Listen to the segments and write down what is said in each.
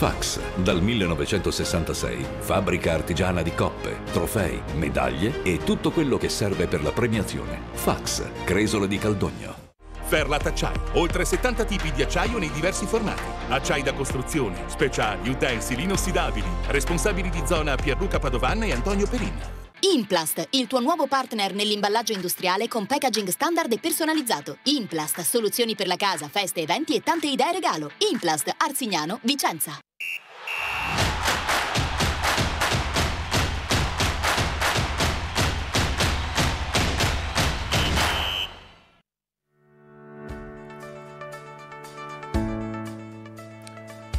Fax. Dal 1966, fabbrica artigiana di coppe, trofei, medaglie e tutto quello che serve per la premiazione. Fax, Cresola di Caldogno. Ferlat Acciaio. oltre 70 tipi di acciaio nei diversi formati. Acciai da costruzione, speciali, utensili inossidabili. Responsabili di zona Pierluca Padovanna e Antonio Perin. Implast, il tuo nuovo partner nell'imballaggio industriale con packaging standard e personalizzato. Implast, soluzioni per la casa, feste, eventi e tante idee regalo. Implast, Arsignano, Vicenza.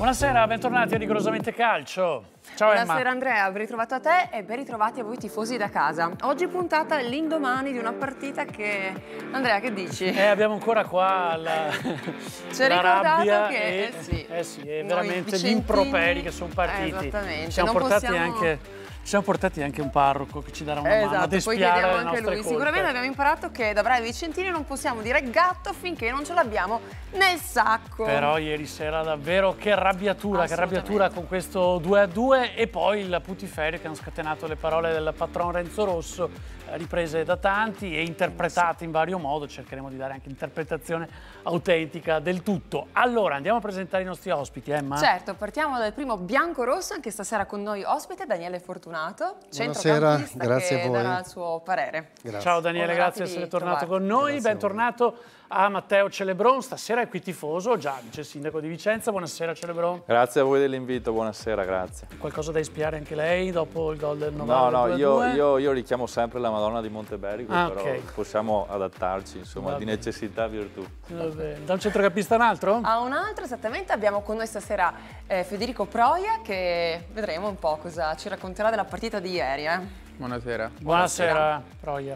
Buonasera, bentornati a Rigorosamente Calcio. Ciao Buonasera Emma. Andrea, ben ritrovato a te e ben ritrovati a voi tifosi da casa. Oggi puntata l'indomani di una partita che... Andrea, che dici? Eh, abbiamo ancora qua la, Ci la rabbia che, e, eh sì, eh sì, veramente gli improperi che sono partiti. Eh, esattamente. Ci siamo non portati possiamo... anche ci siamo portati anche un parroco che ci darà una eh, mano esatto, poi chiediamo anche lui. Colpe. Sicuramente abbiamo imparato che da bravi vicentini non possiamo dire gatto finché non ce l'abbiamo nel sacco. Però ieri sera davvero che arrabbiatura, che arrabbiatura con questo 2 a 2 e poi il putiferio che hanno scatenato le parole del patron Renzo Rosso riprese da tanti e interpretate in vario modo, cercheremo di dare anche interpretazione autentica del tutto. Allora andiamo a presentare i nostri ospiti, Emma. Certo, partiamo dal primo Bianco Rosso, anche stasera con noi ospite Daniele Fortunato, Buonasera, grazie che a voi. darà il suo parere. Grazie. Ciao Daniele, Onorati grazie di essere tornato con noi, grazie bentornato a ah, Matteo Celebron, stasera è qui tifoso, già vice sindaco di Vicenza. Buonasera Celebron. Grazie a voi dell'invito, buonasera, grazie. Qualcosa da ispirare anche lei dopo il gol del 90? No, no, io, io, io, richiamo sempre la Madonna di Monteberico, ah, però okay. possiamo adattarci, insomma, Va di bene. necessità virtù. Va bene. Da un centrocampista un altro? A un altro, esattamente. Abbiamo con noi stasera eh, Federico Proia che vedremo un po' cosa ci racconterà della partita di ieri. Eh. Buonasera. Buonasera, Buonasera Proia.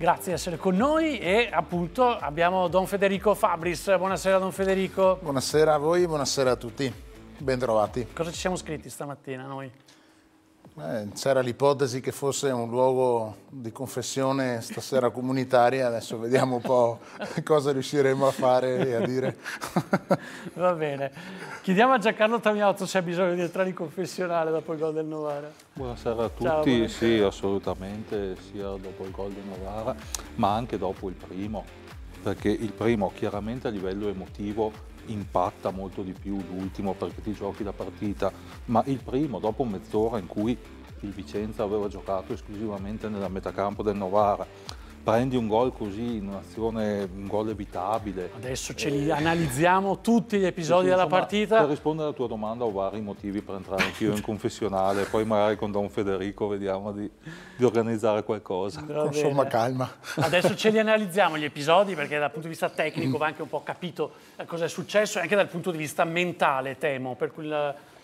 Grazie di essere con noi e appunto abbiamo Don Federico Fabris. Buonasera Don Federico. Buonasera a voi, buonasera a tutti. Bentrovati. Cosa ci siamo scritti stamattina noi? Eh, c'era l'ipotesi che fosse un luogo di confessione stasera comunitaria, adesso vediamo un po' cosa riusciremo a fare e a dire. Va bene. Chiediamo a Giancarlo Tamiotto se ha bisogno di entrare in confessionale dopo il gol del Novara. Buonasera a tutti, Ciao, buonasera. sì assolutamente, sia dopo il gol del Novara ma anche dopo il primo, perché il primo chiaramente a livello emotivo impatta molto di più l'ultimo perché ti giochi la partita, ma il primo dopo mezz'ora in cui il Vicenza aveva giocato esclusivamente nella metà campo del Novara, prendi un gol così in un'azione, un gol evitabile. Adesso ce li eh. analizziamo tutti gli episodi sì, della insomma, partita. Per rispondere alla tua domanda ho vari motivi per entrare anch'io in confessionale, poi magari con Don Federico vediamo di, di organizzare qualcosa. insomma calma. Adesso ce li analizziamo gli episodi perché dal punto di vista mm. tecnico va anche un po' capito eh, cosa è successo e anche dal punto di vista mentale temo per quel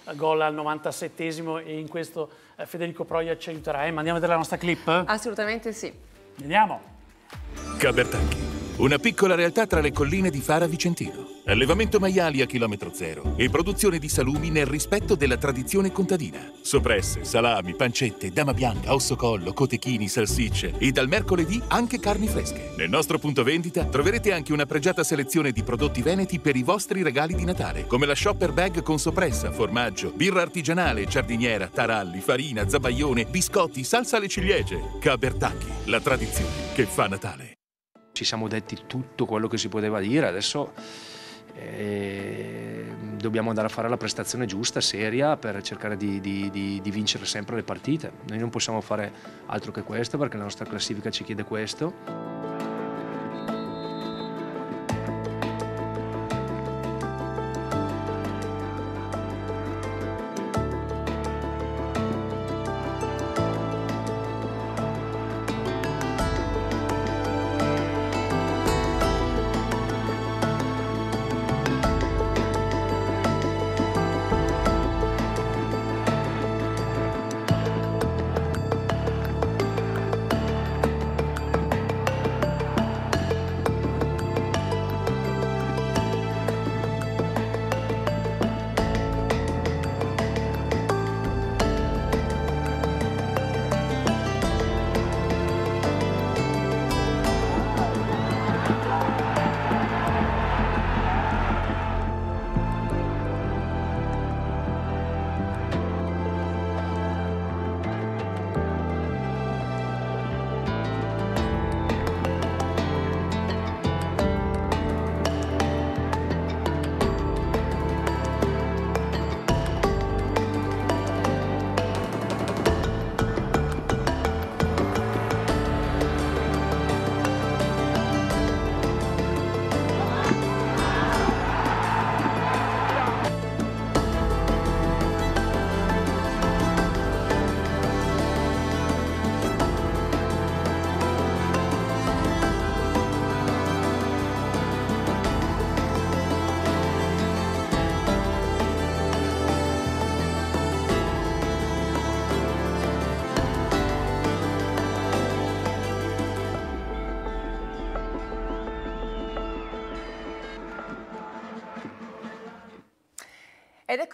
eh, gol al 97esimo e in questo eh, Federico Proia ci aiuterà. Eh, ma andiamo a vedere la nostra clip? Assolutamente sì. Vediamo. Cabertanqui. Una piccola realtà tra le colline di Fara Vicentino. Allevamento maiali a chilometro zero e produzione di salumi nel rispetto della tradizione contadina. Soppresse, salami, pancette, dama bianca, ossocollo, cotechini, salsicce e dal mercoledì anche carni fresche. Nel nostro punto vendita troverete anche una pregiata selezione di prodotti veneti per i vostri regali di Natale, come la shopper bag con soppressa, formaggio, birra artigianale, giardiniera, taralli, farina, zabaglione, biscotti, salsa alle ciliegie. Cabertacchi, la tradizione che fa Natale. Ci siamo detti tutto quello che si poteva dire, adesso eh, dobbiamo andare a fare la prestazione giusta, seria, per cercare di, di, di, di, vincere sempre le partite. Noi non possiamo fare altro che questo perché la nostra classifica ci chiede questo.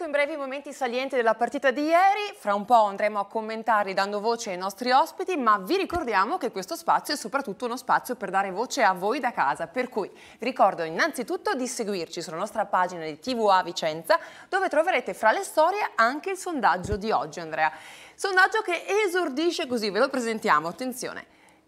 ecco in brevi momenti salienti della partita di ieri, fra un po' andremo a commentarli dando voce ai nostri ospiti, ma vi ricordiamo che questo spazio è soprattutto uno spazio per dare voce a voi da casa, per cui ricordo innanzitutto di seguirci sulla nostra pagina di TVA Vicenza, dove troverete fra le storie anche il sondaggio di oggi, Andrea. Sondaggio che esordisce così, ve lo presentiamo, attenzione.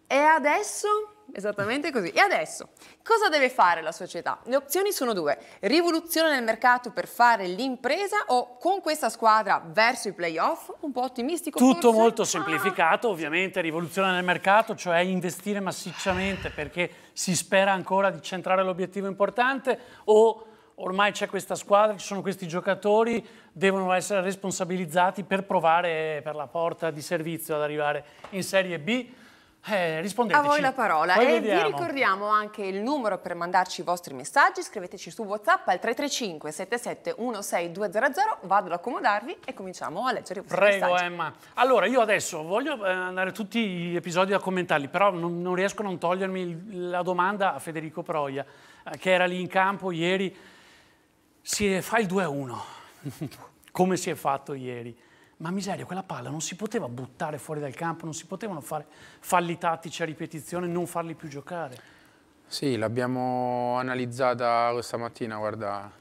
E adesso Esattamente così. E adesso, cosa deve fare la società? Le opzioni sono due. Rivoluzione nel mercato per fare l'impresa o con questa squadra verso i playoff? Un po' ottimistico. Tutto forse? molto ah. semplificato, ovviamente, rivoluzione nel mercato, cioè investire massicciamente perché si spera ancora di centrare l'obiettivo importante o ormai c'è questa squadra, ci sono questi giocatori, devono essere responsabilizzati per provare per la porta di servizio ad arrivare in Serie B eh, rispondeteci. A voi la parola. Poi e vediamo. vi ricordiamo anche il numero per mandarci i vostri messaggi. Scriveteci su WhatsApp al 335 77 16200. Vado ad accomodarvi e cominciamo a leggere i vostri Prego, messaggi. Prego, Emma. Allora, io adesso voglio eh, andare tutti gli episodi a commentarli, però non, non riesco a non togliermi la domanda a Federico Proia, eh, che era lì in campo ieri. Si fa il 2-1. Come si è fatto ieri? ma miseria, quella palla non si poteva buttare fuori dal campo, non si potevano fare falli tattici a ripetizione, non farli più giocare. Sì, l'abbiamo analizzata questa mattina, guarda,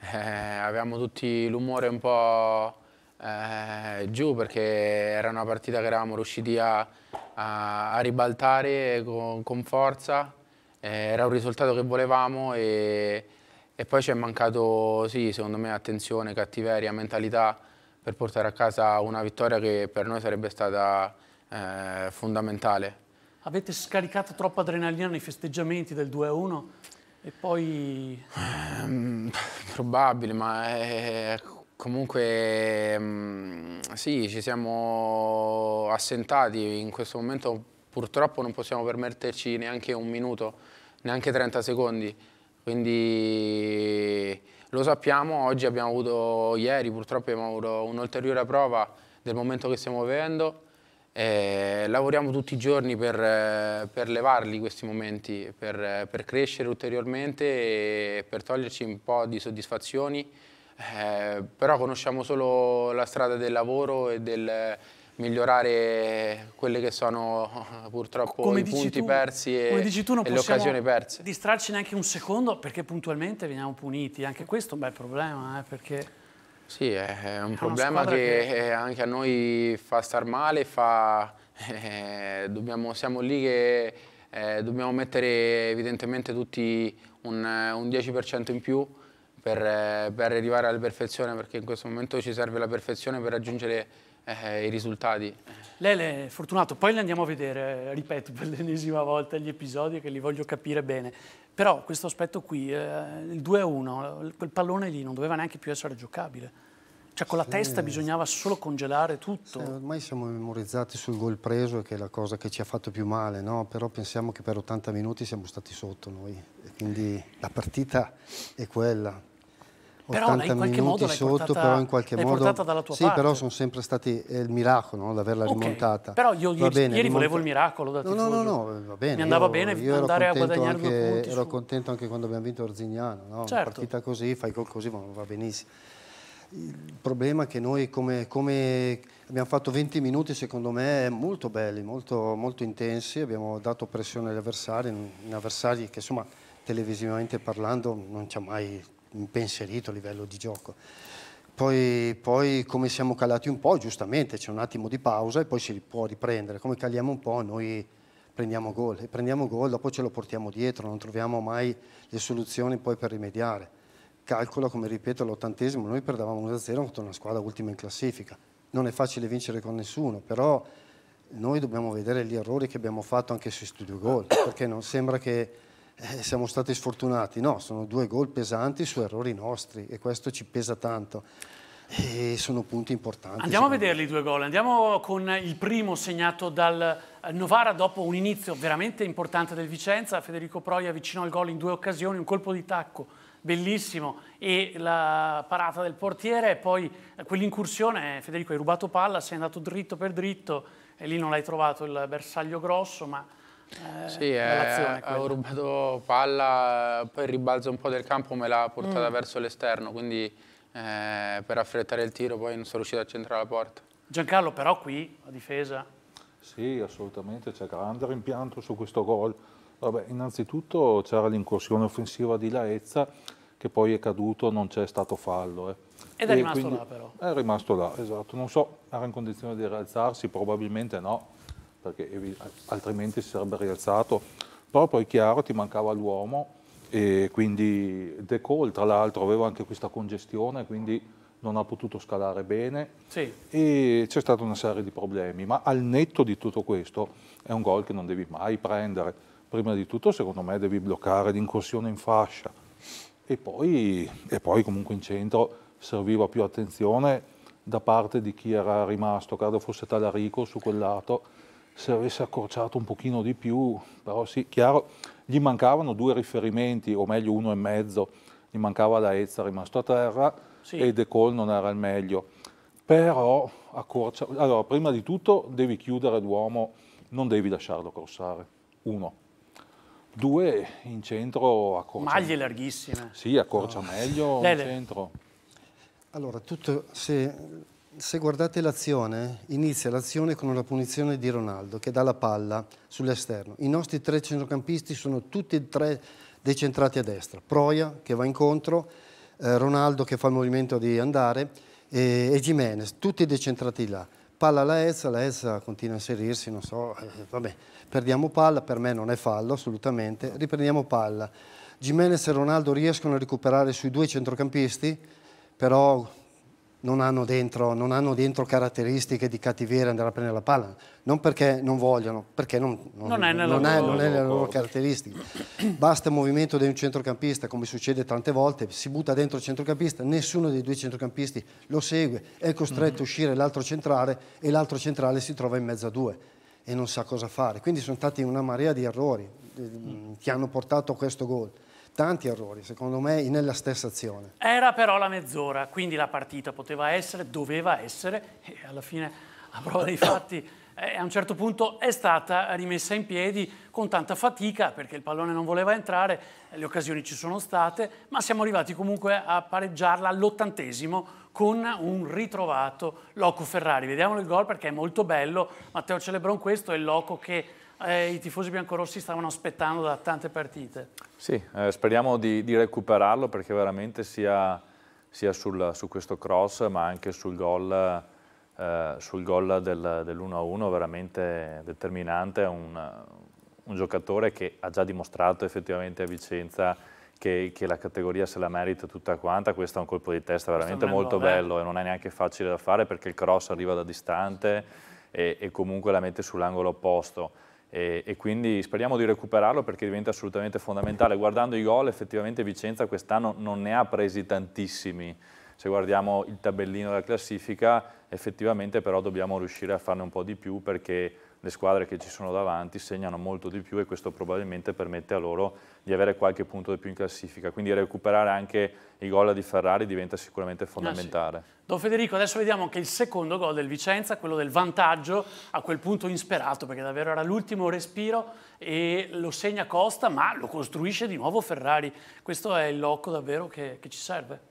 eh, avevamo tutti l'umore un po' eh, giù perché era una partita che eravamo riusciti a, a, a ribaltare con, con forza, eh, era un risultato che volevamo e, e poi ci è mancato, sì, secondo me, attenzione, cattiveria, mentalità, per portare a casa una vittoria che per noi sarebbe stata eh, fondamentale. Avete scaricato troppa adrenalina nei festeggiamenti del 2-1 e poi... Ehm, probabile, ma è... Eh, comunque mm, sì, ci siamo assentati. In questo momento purtroppo non possiamo permetterci neanche un minuto, neanche 30 secondi. Quindi lo sappiamo, oggi abbiamo avuto, ieri purtroppo abbiamo avuto un'ulteriore prova del momento che stiamo vivendo. Eh, lavoriamo tutti i giorni per, per levarli questi momenti, per, per, crescere ulteriormente e per toglierci un po' di soddisfazioni, eh, però conosciamo solo la strada del lavoro e del, migliorare quelle che sono purtroppo come i punti tu, persi e, e occasioni perse. distrarci neanche un secondo perché puntualmente veniamo puniti, anche questo è un bel problema eh, perché... Sì, è un è problema che, che, eh, anche a noi fa star male, fa, eh, dobbiamo, siamo lì che eh, dobbiamo mettere evidentemente tutti un, un 10% in più per, eh, per arrivare alla perfezione perché in questo momento ci serve la perfezione per raggiungere eh, i risultati. Lele è fortunato, poi li andiamo a vedere, eh, ripeto, per l'ennesima volta gli episodi che li voglio capire bene. Però questo aspetto qui, eh, il 2-1, quel pallone lì non doveva neanche più essere giocabile. Cioè con la sì. testa bisognava solo congelare tutto. Sì, ormai siamo memorizzati sul gol preso che è la cosa che ci ha fatto più male, no? però pensiamo che per 80 minuti siamo stati sotto noi. E quindi la partita è quella però in qualche modo sotto, portata, però in qualche l'hai modo portata dalla tua sì, parte. Sì, però sono sempre stati eh, il miracolo no? l'averla okay. rimontata. Però io ieri, bene, ieri volevo il miracolo da no, No, no, no, va bene. Mi andava io, bene io andare a guadagnare anche, due punti. Ero su. contento anche quando abbiamo vinto Orzignano, no? Certo. partita così, fai gol così, ma va benissimo. Il problema è che noi come, come, abbiamo fatto 20 minuti secondo me molto belli, molto, molto intensi, abbiamo dato pressione agli avversari, in avversari che insomma televisivamente parlando non ci ha mai impensierito a livello di gioco. Poi, poi, come siamo calati un po', giustamente c'è un attimo di pausa e poi si può riprendere. Come caliamo un po', noi prendiamo gol e prendiamo gol, dopo ce lo portiamo dietro, non troviamo mai le soluzioni poi per rimediare. Calcola, come ripeto, all'ottantesimo noi perdavamo 1-0 contro una squadra ultima in classifica. Non è facile vincere con nessuno, però noi dobbiamo vedere gli errori che abbiamo fatto anche sui studio gol, perché non sembra che eh, siamo stati sfortunati, no, sono due gol pesanti su errori nostri e questo ci pesa tanto. E sono punti importanti. Andiamo a vederli i due gol, andiamo con il primo segnato dal Novara dopo un inizio veramente importante del Vicenza, Federico Proia vicino al gol in due occasioni, un colpo di tacco bellissimo e la parata del portiere e poi eh, quell'incursione, eh, Federico hai rubato palla, sei andato dritto per dritto e lì non l'hai trovato il bersaglio grosso ma eh, sì, eh, ho rubato palla, poi il ribalzo un po' del campo me l'ha portata mm. verso l'esterno, quindi eh, per affrettare il tiro poi non sono riuscito a centrare la porta. Giancarlo però qui, a difesa? Sì, assolutamente, c'è grande rimpianto su questo gol. Vabbè, innanzitutto c'era l'incursione offensiva di Laezza, che poi è caduto, non c'è stato fallo. Eh. Ed è e rimasto là però. È rimasto là, esatto. Non so, era in condizione di rialzarsi, probabilmente no perché altrimenti si sarebbe rialzato. Però poi chiaro ti mancava l'uomo e quindi De Col tra l'altro aveva anche questa congestione, quindi non ha potuto scalare bene sì. e c'è stata una serie di problemi, ma al netto di tutto questo è un gol che non devi mai prendere. Prima di tutto secondo me devi bloccare l'incursione in fascia e poi, e poi comunque in centro serviva più attenzione da parte di chi era rimasto, credo fosse Talarico su quel lato, se avesse accorciato un pochino di più, però sì, chiaro, gli mancavano due riferimenti, o meglio uno e mezzo, gli mancava la Ezza rimasto a terra sì. e De Col non era il meglio. Però accorcia... Allora, prima di tutto devi chiudere l'uomo, non devi lasciarlo crossare, uno. Due, in centro accorcia... Maglie larghissime. Sì, accorcia oh. meglio Lele. in centro. Allora, tutto, se se guardate l'azione, inizia l'azione con una punizione di Ronaldo che dà la palla sull'esterno. I nostri tre centrocampisti sono tutti e tre decentrati a destra. Proia che va incontro, eh, Ronaldo che fa il movimento di andare e, e Jimenez, tutti decentrati là. Palla alla Ezza, la Ezza continua a inserirsi, non so, eh, vabbè, perdiamo palla, per me non è fallo assolutamente, riprendiamo palla. Jimenez e Ronaldo riescono a recuperare sui due centrocampisti, però non hanno, dentro, non hanno dentro caratteristiche di cattiveria andare a prendere la palla, non perché non vogliono, perché non, non, non è, nella non, loro, non è, nelle loro caratteristiche. Basta il movimento di un centrocampista, come succede tante volte, si butta dentro il centrocampista, nessuno dei due centrocampisti lo segue, è costretto mm -hmm. a uscire l'altro centrale e l'altro centrale si trova in mezzo a due e non sa cosa fare. Quindi sono stati una marea di errori eh, mm. che hanno portato a questo gol tanti errori, secondo me, nella stessa azione. Era però la mezz'ora, quindi la partita poteva essere, doveva essere, e alla fine, a prova dei fatti, eh, a un certo punto è stata rimessa in piedi con tanta fatica, perché il pallone non voleva entrare, le occasioni ci sono state, ma siamo arrivati comunque a pareggiarla all'ottantesimo con un ritrovato Loco Ferrari. Vediamo il gol perché è molto bello, Matteo Celebron questo è il Loco che eh, i tifosi biancorossi stavano aspettando da tante partite. Sì, eh, speriamo di, di, recuperarlo perché veramente sia, sia sul, su questo cross ma anche sul gol, eh, sul gol del, dell'1-1 veramente determinante, un, un giocatore che ha già dimostrato effettivamente a Vicenza che, che, la categoria se la merita tutta quanta, questo è un colpo di testa veramente molto bello, bello e non è neanche facile da fare perché il cross arriva da distante e, e comunque la mette sull'angolo opposto e, e, quindi speriamo di recuperarlo perché diventa assolutamente fondamentale. Guardando i gol effettivamente Vicenza quest'anno non ne ha presi tantissimi, se guardiamo il tabellino della classifica effettivamente però dobbiamo riuscire a farne un po' di più perché le squadre che ci sono davanti segnano molto di più e questo probabilmente permette a loro di avere qualche punto di più in classifica, quindi recuperare anche i gol di Ferrari diventa sicuramente fondamentale. Ah, sì. Don Federico, adesso vediamo anche il secondo gol del Vicenza, quello del vantaggio, a quel punto insperato, perché davvero era l'ultimo respiro e lo segna Costa, ma lo costruisce di nuovo Ferrari. Questo è il loco davvero che, che ci serve.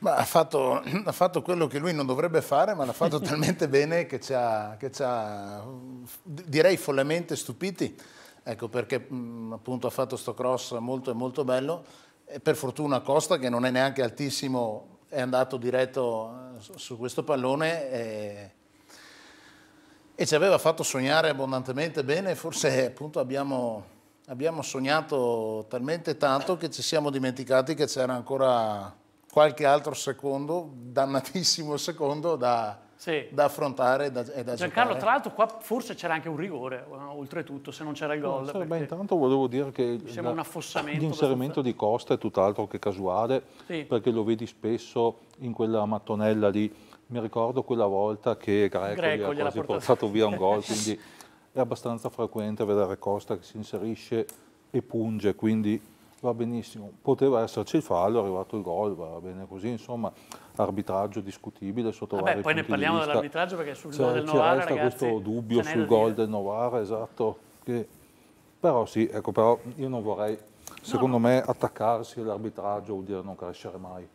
Ma ha fatto, ha fatto, quello che lui non dovrebbe fare, ma l'ha fatto talmente bene che ci ha, che ci ha direi follemente stupiti ecco perché mh, mm, appunto ha fatto sto cross molto molto bello e per fortuna Costa che non è neanche altissimo è andato diretto eh, su questo pallone e, e, ci aveva fatto sognare abbondantemente bene, forse appunto abbiamo, abbiamo sognato talmente tanto che ci siamo dimenticati che c'era ancora qualche altro secondo, dannatissimo secondo da, sì. da affrontare e da, e da Giancarlo, giocare. tra l'altro qua forse c'era anche un rigore, eh, oltretutto, se non c'era il gol. No, beh, intanto volevo dire che la, l'inserimento di Costa è tutt'altro che casuale, sì. perché lo vedi spesso in quella mattonella lì. Mi ricordo quella volta che Greco, Greco gli ha quasi portato via un gol, quindi è abbastanza frequente vedere Costa che si inserisce e punge, quindi va benissimo. Poteva esserci il fallo, è arrivato il gol, va bene così, insomma, arbitraggio discutibile sotto Vabbè, vari poi ne parliamo dell'arbitraggio perché sul cioè, gol del Novara, resta ragazzi, questo dubbio sul gol dire. del Novara, esatto, che... però sì, ecco, però io non vorrei, secondo no. me, attaccarsi all'arbitraggio vuol dire non crescere mai.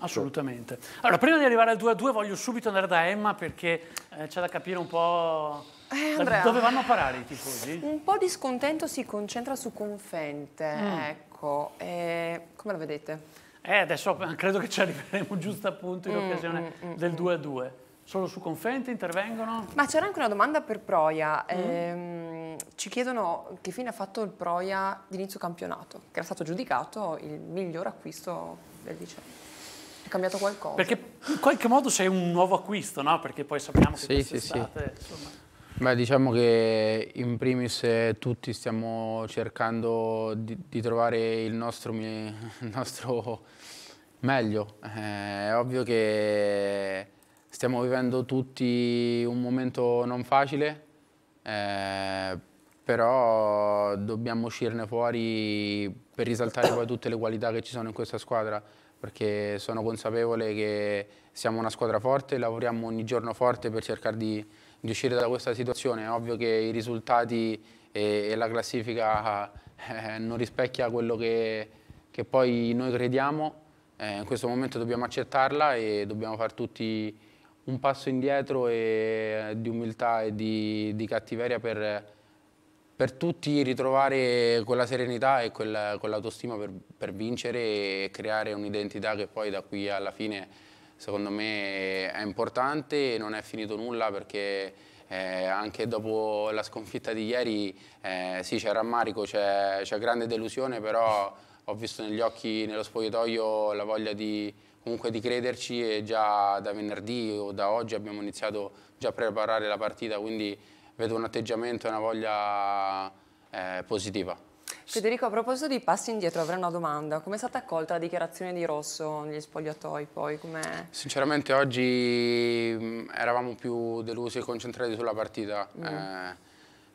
Assolutamente. Allora, prima di arrivare al 2-2 voglio subito andare da Emma perché eh, c'è da capire un po' Eh, Andrea, Dove vanno a parare i tifosi? Un po' di scontento si concentra su Confente, mm. ecco. E come lo vedete? Eh, adesso credo che ci arriveremo giusto appunto in mm, occasione mm, mm del 2-2. Mm. Solo su Confente intervengono? Ma c'era anche una domanda per Proia. Mm. Ehm, ci chiedono che fine ha fatto il Proia d'inizio campionato, che era stato giudicato il miglior acquisto del dicembre cambiato qualcosa. Perché in qualche modo sei un nuovo acquisto, no? Perché poi sappiamo che sì, quest'estate, sì, sì. insomma... Beh, diciamo che in primis eh, tutti stiamo cercando di, di trovare il nostro, il nostro meglio. Eh, è ovvio che stiamo vivendo tutti un momento non facile, eh, però dobbiamo uscirne fuori per risaltare poi tutte le qualità che ci sono in questa squadra, perché sono consapevole che siamo una squadra forte, lavoriamo ogni giorno forte per cercare di di uscire da questa situazione. È ovvio che i risultati e, e la classifica eh, non rispecchia quello che, che poi noi crediamo. Eh, in questo momento dobbiamo accettarla e dobbiamo fare tutti un passo indietro e, eh, di umiltà e di, di cattiveria per, per, tutti ritrovare quella serenità e quell'autostima quell per, per vincere e creare un'identità che poi da qui alla fine secondo me è importante e non è finito nulla perché eh, anche dopo la sconfitta di ieri eh, sì c'è rammarico, c'è grande delusione, però ho visto negli occhi, nello spogliatoio, la voglia di, comunque di crederci e già da venerdì o da oggi abbiamo iniziato già a preparare la partita, quindi vedo un atteggiamento e una voglia eh, positiva. Federico, a proposito di passi indietro, avrei una domanda. Come è stata accolta la dichiarazione di Rosso negli spogliatoi poi? Sinceramente oggi mh, mm, eravamo più delusi e concentrati sulla partita mm. eh,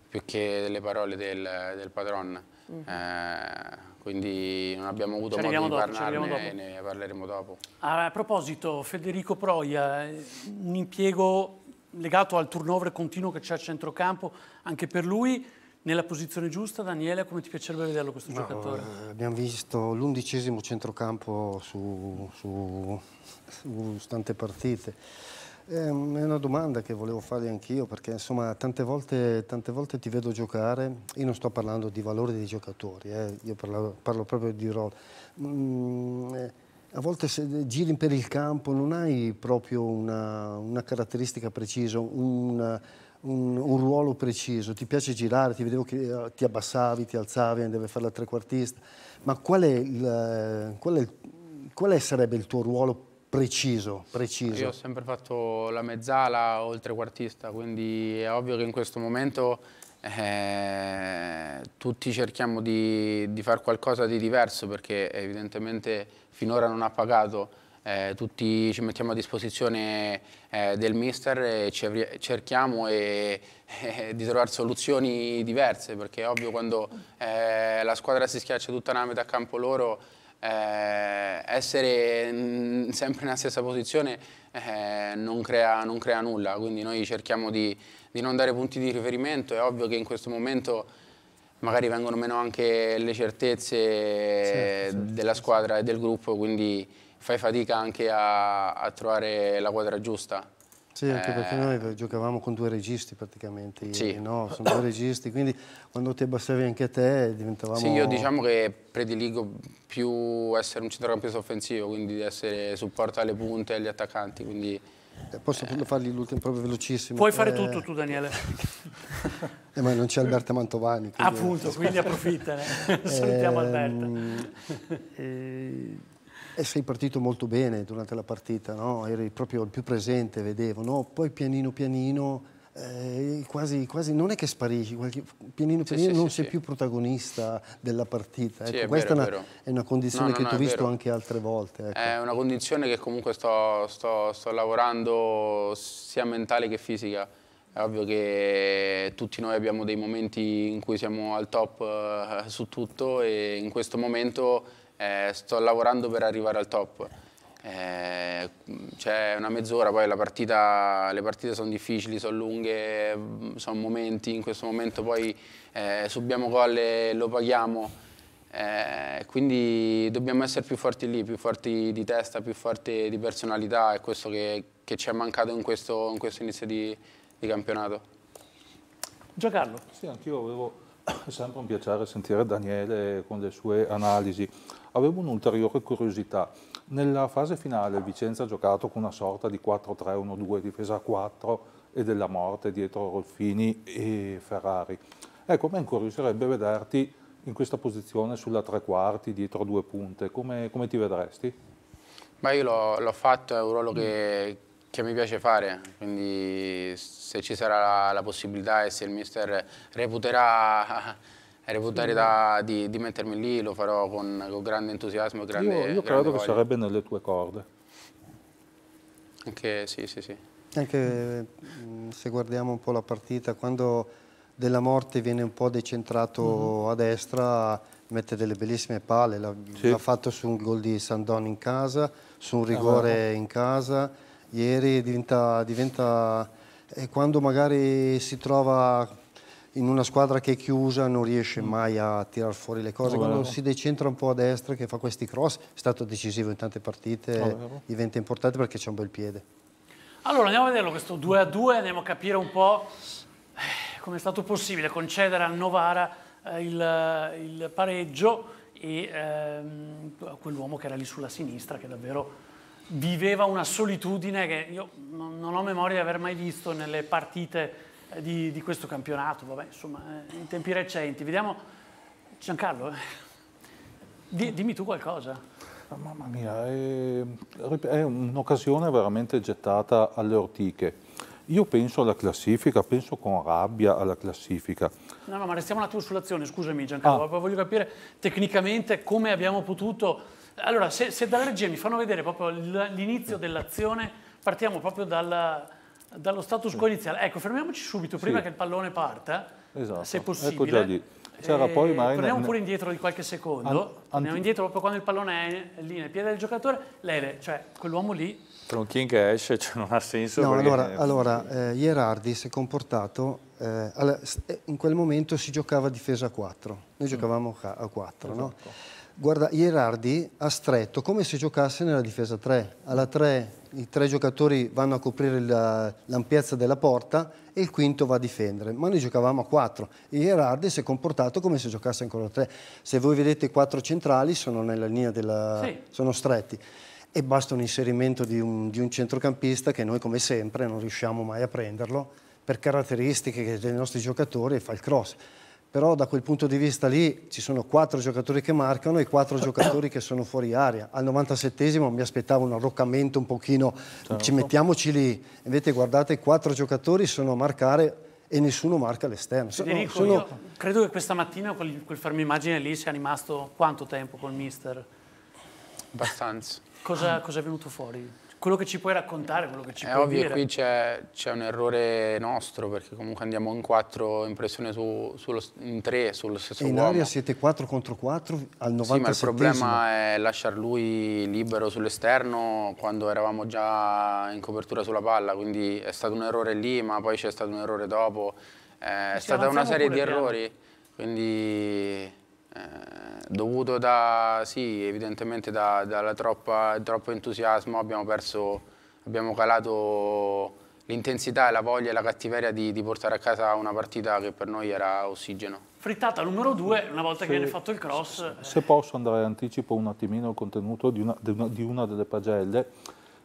più che delle parole del, del padron. Mm. Eh, quindi non abbiamo avuto modo di dopo, parlarne e ne parleremo dopo. A proposito, Federico Proia, eh, un impiego legato al turnover continuo che c'è a centrocampo anche per lui nella posizione giusta, Daniele, come ti piacerebbe vederlo questo no, giocatore? Eh, abbiamo visto l'undicesimo centrocampo su, su, su, tante partite. Ehm, è una domanda che volevo fare anch'io perché insomma tante volte, tante volte, ti vedo giocare, io non sto parlando di valori dei giocatori, eh, io parlo, parlo, proprio di ruolo. Mm, eh, a volte se giri per il campo non hai proprio una, una caratteristica precisa, un, un, un, ruolo preciso, ti piace girare, ti vedevo che eh, ti abbassavi, ti alzavi, andavi a fare la trequartista, ma qual è, il, eh, qual, è il, qual sarebbe il tuo ruolo preciso, preciso? Io ho sempre fatto la mezzala o il trequartista, quindi è ovvio che in questo momento eh, tutti cerchiamo di, di fare qualcosa di diverso perché evidentemente finora non ha pagato eh, tutti ci mettiamo a disposizione eh, del mister e cerchiamo e, e eh, di trovare soluzioni diverse perché è ovvio quando eh, la squadra si schiaccia tutta la metà campo loro eh, essere sempre nella stessa posizione eh, non crea, non, crea, nulla quindi noi cerchiamo di, di non dare punti di riferimento è ovvio che in questo momento magari vengono meno anche le certezze certo, certo, della squadra e del gruppo quindi fai fatica anche a, a trovare la quadra giusta. Sì, anche eh... perché noi giocavamo con due registi praticamente, sì. no? Sono due registi, quindi quando ti abbassavi anche a te diventavamo... Sì, io diciamo che prediligo più essere un centrocampista offensivo, quindi di essere supporto alle punte e agli attaccanti, quindi... Eh, posso eh. fargli l'ultimo proprio velocissimo? Puoi fare tutto eh. tu, Daniele. Eh, ma non c'è Alberto Mantovani. Quindi... Appunto, quindi approfittane. Salutiamo ehm, Alberta. E eh, sei partito molto bene durante la partita, no? eri proprio il più presente, vedevo, no? poi pianino pianino, eh, quasi, quasi, non è che sparisci, qualche, pianino pianino sì, non sì, sei sì. più protagonista della partita. Ecco, è questa vero, è, una, è, una, condizione no, che tu hai visto vero. anche altre volte. Ecco. È una condizione che comunque sto, sto, sto lavorando sia mentale che fisica. È ovvio che tutti noi abbiamo dei momenti in cui siamo al top eh, su tutto e in questo momento eh, sto lavorando per arrivare al top. Eh, c'è una mezz'ora, poi partita, le partite sono difficili, sono lunghe, mm, sono momenti, in questo momento poi eh, subiamo gol e lo paghiamo. Eh, quindi dobbiamo essere più forti lì, più forti di testa, più forti di personalità, è questo che, che ci è mancato in questo, in questo inizio di, di, campionato. Giancarlo. Sì, anch'io avevo sempre un piacere sentire Daniele con le sue analisi avevo un'ulteriore curiosità. Nella fase finale Vicenza ha giocato con una sorta di 4-3-1-2, difesa 4 e della morte dietro Rolfini e Ferrari. Ecco, a me incuriosirebbe vederti in questa posizione sulla tre quarti, dietro due punte. Come, come ti vedresti? Ma io l'ho fatto, è un ruolo mm. che, che mi piace fare, quindi se ci sarà la, la possibilità e se il mister reputerà e reputare sì. di, di, mettermi lì, lo farò con, con grande entusiasmo e grande Io, io credo che sarebbe nelle tue corde. Anche, sì, sì, sì. Anche mm, se guardiamo un po' la partita, quando della morte viene un po' decentrato mm. a destra, mette delle bellissime palle, l'ha, sì. fatto su un gol di Sandon in casa, su un ah, rigore ah, in casa, ieri diventa, diventa quando magari si trova in una squadra che è chiusa non riesce mm. mai a tirar fuori le cose. Quando si decentra un po' a destra, che fa questi cross, è stato decisivo in tante partite, diventa importante perché c'è un bel piede. Allora andiamo a vederlo questo 2 a 2, andiamo a capire un po' eh, come è stato possibile concedere al Novara eh, il, eh, il pareggio e ehm, quell'uomo che era lì sulla sinistra che davvero viveva una solitudine che io non ho memoria di aver mai visto nelle partite di, di questo campionato, vabbè, insomma, eh, in tempi recenti. Vediamo, Giancarlo, eh, di, dimmi tu qualcosa. Ah, mamma mia, è, eh, è un'occasione veramente gettata alle ortiche. Io penso alla classifica, penso con rabbia alla classifica. No, no, ma restiamo un attimo sull'azione, scusami Giancarlo, ah. voglio capire tecnicamente come abbiamo potuto... Allora, se, se dalla regia mi fanno vedere proprio l'inizio dell'azione, partiamo proprio dalla, dallo status quo iniziale. Ecco, fermiamoci subito prima sì. che il pallone parta, esatto. se ecco, possibile. Ecco lì. C'era poi magari torniamo pure indietro di qualche secondo. An Andiamo indietro proprio quando il pallone è lì nel piede del giocatore. Lele, cioè quell'uomo lì... Tronchin che esce, cioè non ha senso. No, allora, è... allora eh, Ierardi si è comportato... Eh, eh in quel momento si giocava difesa a 4. Noi giocavamo a 4, esatto. no? Guarda, Gerardi ha stretto come se giocasse nella difesa 3. Alla 3 i tre giocatori vanno a coprire eh, l'ampiezza della porta e il quinto va a difendere. Ma noi giocavamo a 4. Gerardi si è comportato come se giocasse ancora a 3. Se voi vedete i quattro centrali sono nella linea della... Sì. sono stretti. E basta un inserimento di un, di un centrocampista che noi come sempre non riusciamo mai a prenderlo per caratteristiche dei nostri giocatori e fa il cross però da quel punto di vista lì ci sono quattro giocatori che marcano e quattro giocatori che sono fuori aria. Al 97esimo mi aspettavo un arroccamento un pochino, certo. ci mettiamoci lì. Invece guardate, quattro giocatori sono a marcare e nessuno marca l'esterno. Federico, sono... io credo che questa mattina quel, quel farmi immagine lì sia rimasto quanto tempo col mister? Abbastanza. Cosa, cosa è venuto fuori? quello che ci puoi raccontare, quello che ci è puoi ovvio, dire. È ovvio, qui c'è, un errore nostro, perché comunque andiamo in quattro, in pressione su, sullo, in tre, sullo stesso e in uomo. aria siete 4 contro 4 al 90 Sì, ma il problema è lasciar lui libero sull'esterno quando eravamo già in copertura sulla palla, quindi è stato un errore lì, ma poi c'è stato un errore dopo. Eh, è stata una serie di piano. errori, quindi eh, dovuto da, sì, evidentemente da, dalla troppa, troppo entusiasmo abbiamo, perso, abbiamo calato l'intensità, la voglia e la cattiveria di, di, portare a casa una partita che per noi era ossigeno. Frittata numero due, una volta se, che viene fatto il cross... Se, eh. se posso andare in anticipo un attimino il contenuto di una, di una, di una delle pagelle,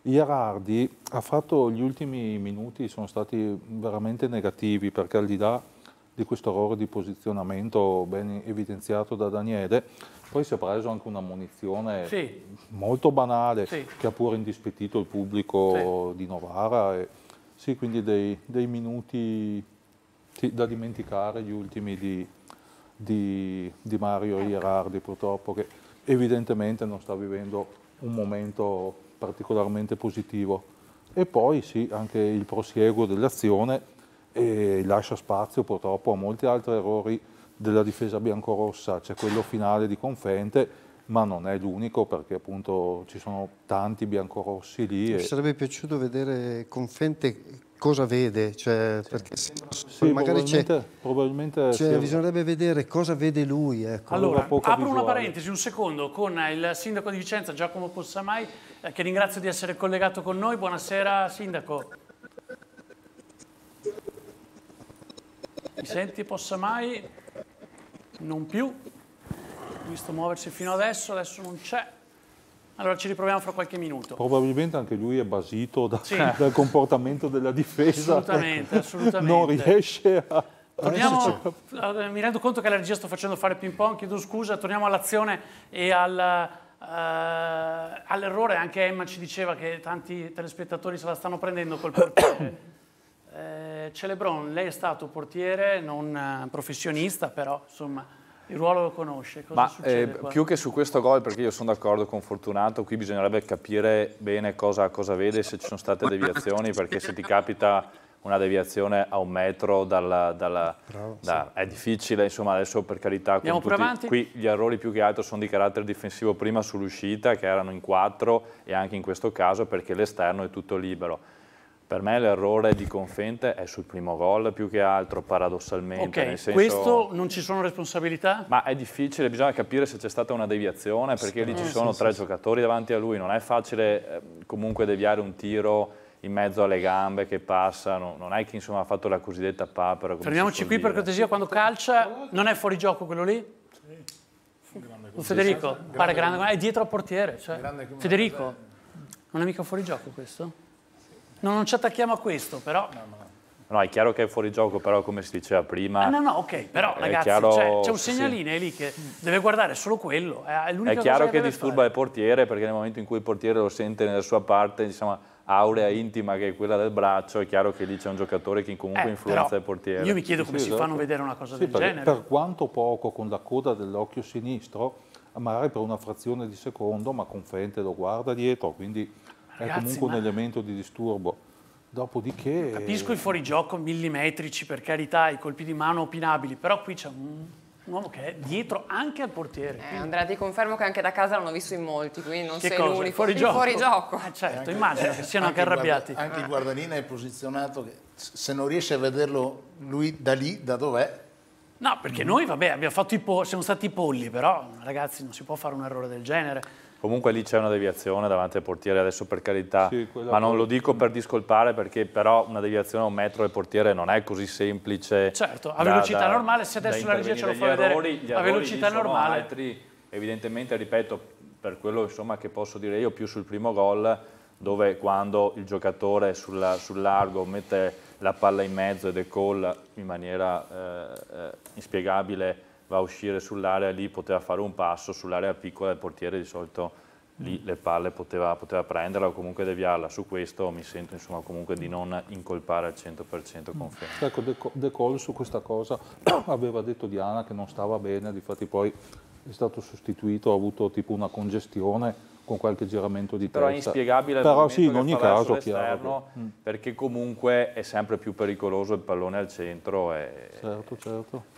Iarardi ha fatto gli ultimi minuti, sono stati veramente negativi perché al di là di questo errore di posizionamento ben evidenziato da Daniele. Poi si è preso anche una munizione sì. molto banale sì. che ha pure indispettito il pubblico sì. di Novara. E, sì, quindi dei, dei minuti da dimenticare, gli ultimi di, di, di Mario ecco. Ierardi purtroppo, che evidentemente non sta vivendo un momento particolarmente positivo. E poi sì, anche il prosieguo dell'azione e lascia spazio purtroppo a molti altri errori della difesa biancorossa, c'è quello finale di Confente, ma non è l'unico perché appunto ci sono tanti biancorossi lì. E... sarebbe piaciuto vedere Confente cosa vede, cioè, sì. perché sì, magari probabilmente, probabilmente cioè, sia... bisognerebbe vedere cosa vede lui. Ecco. Allora, apro visuale. una parentesi un secondo con il sindaco di Vicenza Giacomo Possamai, eh, che ringrazio di essere collegato con noi. Buonasera sindaco. Mi senti possa mai? Non più. visto muoversi fino adesso, adesso non c'è. Allora ci riproviamo fra qualche minuto. Probabilmente anche lui è basito da, sì. dal comportamento della difesa. Assolutamente, ecco. assolutamente. Non riesce a... Torniamo, mi rendo conto che alla regia sto facendo fare ping pong, chiedo scusa, torniamo all'azione e al, uh, all'errore. Anche Emma ci diceva che tanti telespettatori se la stanno prendendo col portiere. Eh, Celebron, lei è stato portiere, non eh, professionista, però insomma il ruolo lo conosce. Ma, eh, più che su questo gol, perché io sono d'accordo con Fortunato, qui bisognerebbe capire bene cosa, cosa vede, se ci sono state deviazioni, perché se ti capita una deviazione a un metro dalla, dalla, Bravo, da, sì. è difficile, insomma adesso per carità tutti, qui gli errori più che altro sono di carattere difensivo prima sull'uscita che erano in quattro e anche in questo caso perché l'esterno è tutto libero per me l'errore di Confente è sul primo gol più che altro, paradossalmente. Ok, senso, questo non ci sono responsabilità? Ma è difficile, bisogna capire se c'è stata una deviazione, perché sì, lì ci eh, sono sì, tre sì, giocatori davanti a lui, non è facile eh, comunque deviare un tiro in mezzo alle gambe che passano, non è che insomma, ha fatto la cosiddetta papera. Fermiamoci qui dire. per cortesia, quando calcia non è fuori gioco quello lì? Sì. Federico, grande, pare grande, grande, è dietro al portiere. Cioè. Federico, non è mica fuori gioco questo? No, non ci attacchiamo a questo, però... No, no. No, è chiaro che è fuori gioco, però come si diceva prima... Ah, no, no, ok, però ragazzi, chiaro... c'è, c'è un segnalino sì. lì che deve guardare solo quello, è È chiaro che, che disturba fare. il portiere, perché nel momento in cui il portiere lo sente nella sua parte, diciamo, aurea intima che è quella del braccio, è chiaro che lì c'è un giocatore che comunque eh, influenza il portiere. Io mi chiedo come sì, si esatto. fanno vedere una cosa sì, del genere. Per quanto poco con la coda dell'occhio sinistro, magari per una frazione di secondo, ma con Fente lo guarda dietro, quindi Ragazzi, è comunque ma... un elemento di disturbo. Dopodiché... Capisco i fuorigioco millimetrici, per carità, i colpi di mano opinabili, però qui c'è un, un uomo che è dietro anche al portiere. Eh, Andrea, ti confermo che anche da casa l'hanno visto in molti, quindi non che sei cosa? l'unico. Fuori gioco. Fuori gioco. Ah, certo, anche, immagino che siano anche, arrabbiati. Guarda, anche il eh. guardalina è posizionato, che, se non riesce a vederlo lui da lì, da dov'è, No, perché noi, vabbè, siamo stati i polli, però, ragazzi, non si può fare un errore del genere. Comunque lì c'è una deviazione davanti al portiere, adesso per carità, sì, ma non lo dico per discolpare perché però una deviazione a un metro del portiere non è così semplice. Certo, a velocità da, normale, se adesso la regia ce lo fa errori, vedere, a velocità normale. Altri, evidentemente, ripeto, per quello insomma, che posso dire io, più sul primo gol, dove quando il giocatore sulla, sul largo mette la palla in mezzo e decolla in maniera eh, eh, inspiegabile va a uscire sull'area, lì poteva fare un passo, sull'area piccola del portiere di solito lì le palle poteva, poteva, prenderla o comunque deviarla. Su questo mi sento insomma, comunque di non incolpare al 100% Confermo. Ecco, De, De Col su questa cosa aveva detto Diana che non stava bene, difatti poi è stato sostituito, ha avuto tipo una congestione con qualche giramento di testa. Però è inspiegabile Però sì, in ogni caso, chiaro. Mm. Perché comunque è sempre più pericoloso il pallone al centro. E... Certo, certo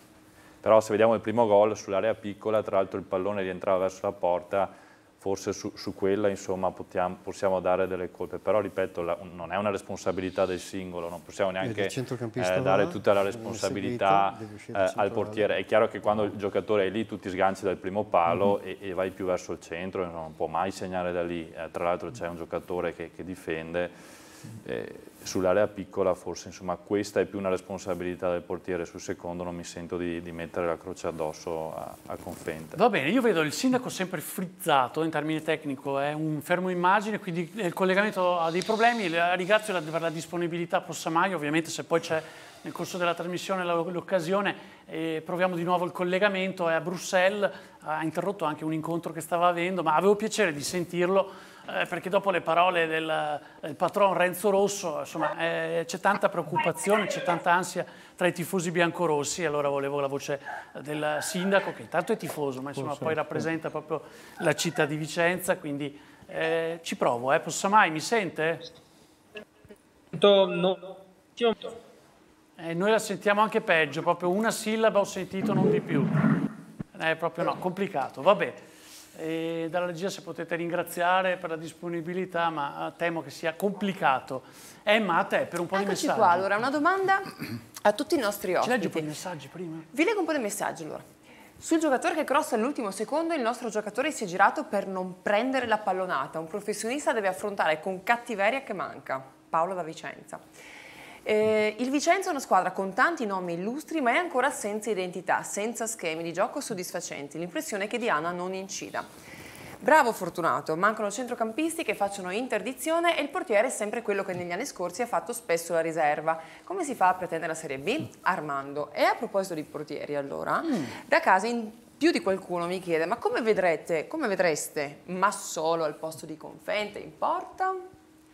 però se vediamo il primo gol sull'area piccola, tra l'altro il pallone rientrava verso la porta, forse su, su quella insomma, potiamo, possiamo dare delle colpe, però ripeto la, non è una responsabilità del singolo, non possiamo eh, neanche eh, dare tutta la responsabilità eh, al portiere, è chiaro che quando il giocatore è lì tu ti sganci dal primo palo mm -hmm. e, e, vai più verso il centro, non può mai segnare da lì, eh, tra l'altro c'è un giocatore che, che difende. Eh, sull'area piccola forse insomma, questa è più una responsabilità del portiere, sul secondo non mi sento di, di mettere la croce addosso a, a Confente. Va bene, io vedo il sindaco sempre frizzato in termini tecnico, è un fermo immagine, quindi il collegamento ha dei problemi, la ringrazio per la disponibilità Possamaio, ovviamente se poi c'è nel corso della trasmissione l'occasione eh, proviamo di nuovo il collegamento, è a Bruxelles, ha interrotto anche un incontro che stava avendo, ma avevo piacere di sentirlo eh, perché dopo le parole del, del patron Renzo Rosso, insomma, eh, c'è tanta preoccupazione, c'è tanta ansia tra i tifosi biancorossi, allora volevo la voce del sindaco, che intanto è tifoso, ma insomma, oh, poi certo. rappresenta proprio la città di Vicenza, quindi eh, ci provo. Eh. Posso mai, mi sente? No. Eh, noi la sentiamo anche peggio, proprio una sillaba ho sentito, non di più. È eh, proprio no, complicato, bene e dalla regia se potete ringraziare per la disponibilità, ma eh, temo che sia complicato. Emma, eh, a te per un po' Eccoci di messaggi. qua, allora, una domanda a tutti i nostri ospiti. Ci leggi un po' di messaggi prima? Vi leggo un po' di messaggi, allora. Sul giocatore che crossa all'ultimo secondo, il nostro giocatore si è girato per non prendere la pallonata. Un professionista deve affrontare con cattiveria che manca. Paolo da Vicenza. Eh, il Vicenza è una squadra con tanti nomi illustri ma è ancora senza identità, senza schemi di gioco soddisfacenti. L'impressione è che Diana non incida. Bravo Fortunato, mancano centrocampisti che facciano interdizione e il portiere è sempre quello che negli anni scorsi ha fatto spesso la riserva. Come si fa a pretendere la Serie B? Armando. E a proposito di portieri allora, mm. da casa in più di qualcuno mi chiede ma come vedrete, come vedreste Massolo al posto di Confente in porta?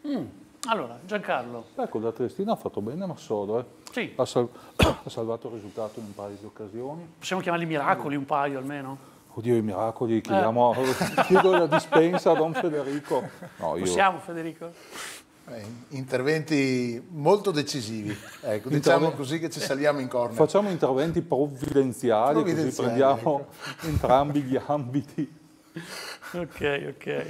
Mm. Allora, Giancarlo. Ecco, da Triestina ha fatto bene Massodo, eh. sì. ha, sal ha, salvato il risultato in un paio di occasioni. Possiamo chiamarli miracoli un paio almeno? Oddio, i miracoli, eh. chiediamo, eh. chiedo la dispensa a Don Federico. No, io... Possiamo Federico? Eh, interventi molto decisivi, ecco, diciamo così che ci saliamo in corno. Facciamo interventi provvidenziali, provvidenziali così prendiamo ecco. entrambi gli ambiti. Ok, ok.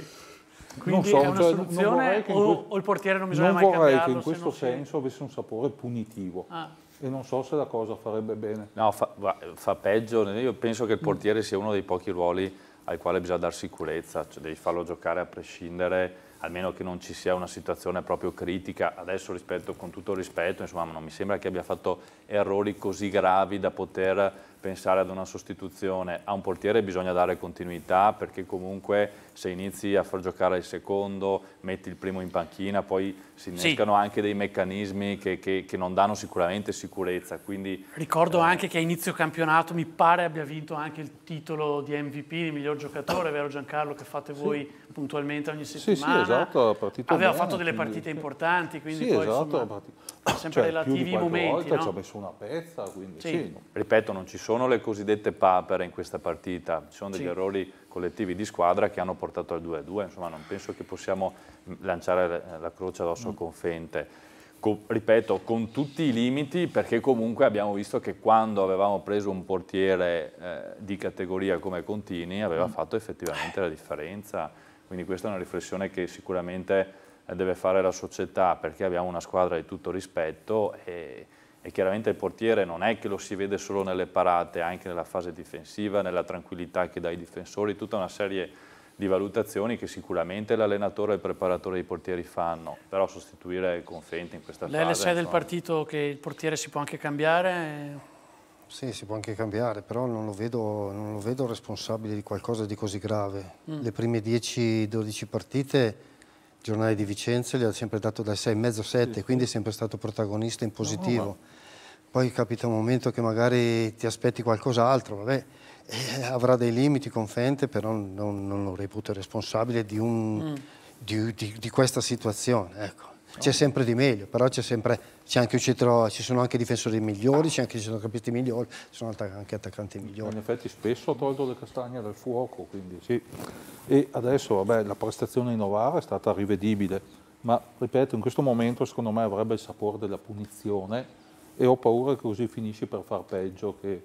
Quindi non so, è una cioè, soluzione o, o, il portiere non bisogna non mai cambiarlo? Non vorrei che in questo senso sei... avesse un sapore punitivo. Ah. E non so se la cosa farebbe bene. No, fa, fa peggio. Io penso che il portiere sia uno dei pochi ruoli al quale bisogna dar sicurezza, cioè devi farlo giocare a prescindere, almeno che non ci sia una situazione proprio critica, adesso rispetto, con tutto rispetto, insomma non mi sembra che abbia fatto errori così gravi da poter pensare ad una sostituzione, a un portiere bisogna dare continuità perché comunque se inizi a far giocare il secondo, metti il primo in panchina, poi si innescano sì. anche dei meccanismi che, che, che, non danno sicuramente sicurezza. Quindi, Ricordo eh, anche che a inizio campionato mi pare abbia vinto anche il titolo di MVP, di miglior giocatore, vero Giancarlo, che fate voi puntualmente ogni settimana. Sì, sì, esatto, partito Aveva bene, fatto delle quindi, partite importanti, quindi sì, poi esatto, insomma, partito. sempre cioè, relativi i momenti. Volta, no? Ci ha messo una pezza, quindi sì. Ripeto, non ci sono le cosiddette papere in questa partita, ci sono degli errori collettivi di squadra che hanno portato al 2-2, insomma non penso che possiamo lanciare la croce addosso mm. al confente. Co ripeto, con tutti i limiti, perché comunque abbiamo visto che quando avevamo preso un portiere eh, di categoria come Contini aveva mm. fatto effettivamente la differenza. Quindi questa è una riflessione che sicuramente eh, deve fare la società perché abbiamo una squadra di tutto rispetto e e chiaramente il portiere non è che lo si vede solo nelle parate, anche nella fase difensiva, nella tranquillità che dà i difensori, tutta una serie di valutazioni che sicuramente l'allenatore e il preparatore dei portieri fanno, però sostituire Confente in questa Lei fase... Lei le sa del partito che il portiere si può anche cambiare? Sì, si può anche cambiare, però non lo vedo, non lo vedo responsabile di qualcosa di così grave. Mm. Le prime 10-12 partite il giornale di Vicenza gli ha sempre dato dal 6,5-7, sì. quindi è sempre stato protagonista in positivo. No, no, poi capita un momento che magari ti aspetti qualcos'altro, vabbè, eh, avrà dei limiti, con Fente, però non, non lo reputo responsabile di, un, mm. di, di, di questa situazione. Ecco. C'è sempre di meglio, però c'è sempre, anche centro, ci sono anche difensori migliori, c'è anche centrocampisti migliori, ci sono anche attaccanti migliori. In effetti spesso ha tolto le castagne dal fuoco, quindi sì. E adesso, vabbè, la prestazione in Novara è stata rivedibile, ma ripeto, in questo momento secondo me avrebbe il sapore della punizione, e ho paura che così finisci per far peggio che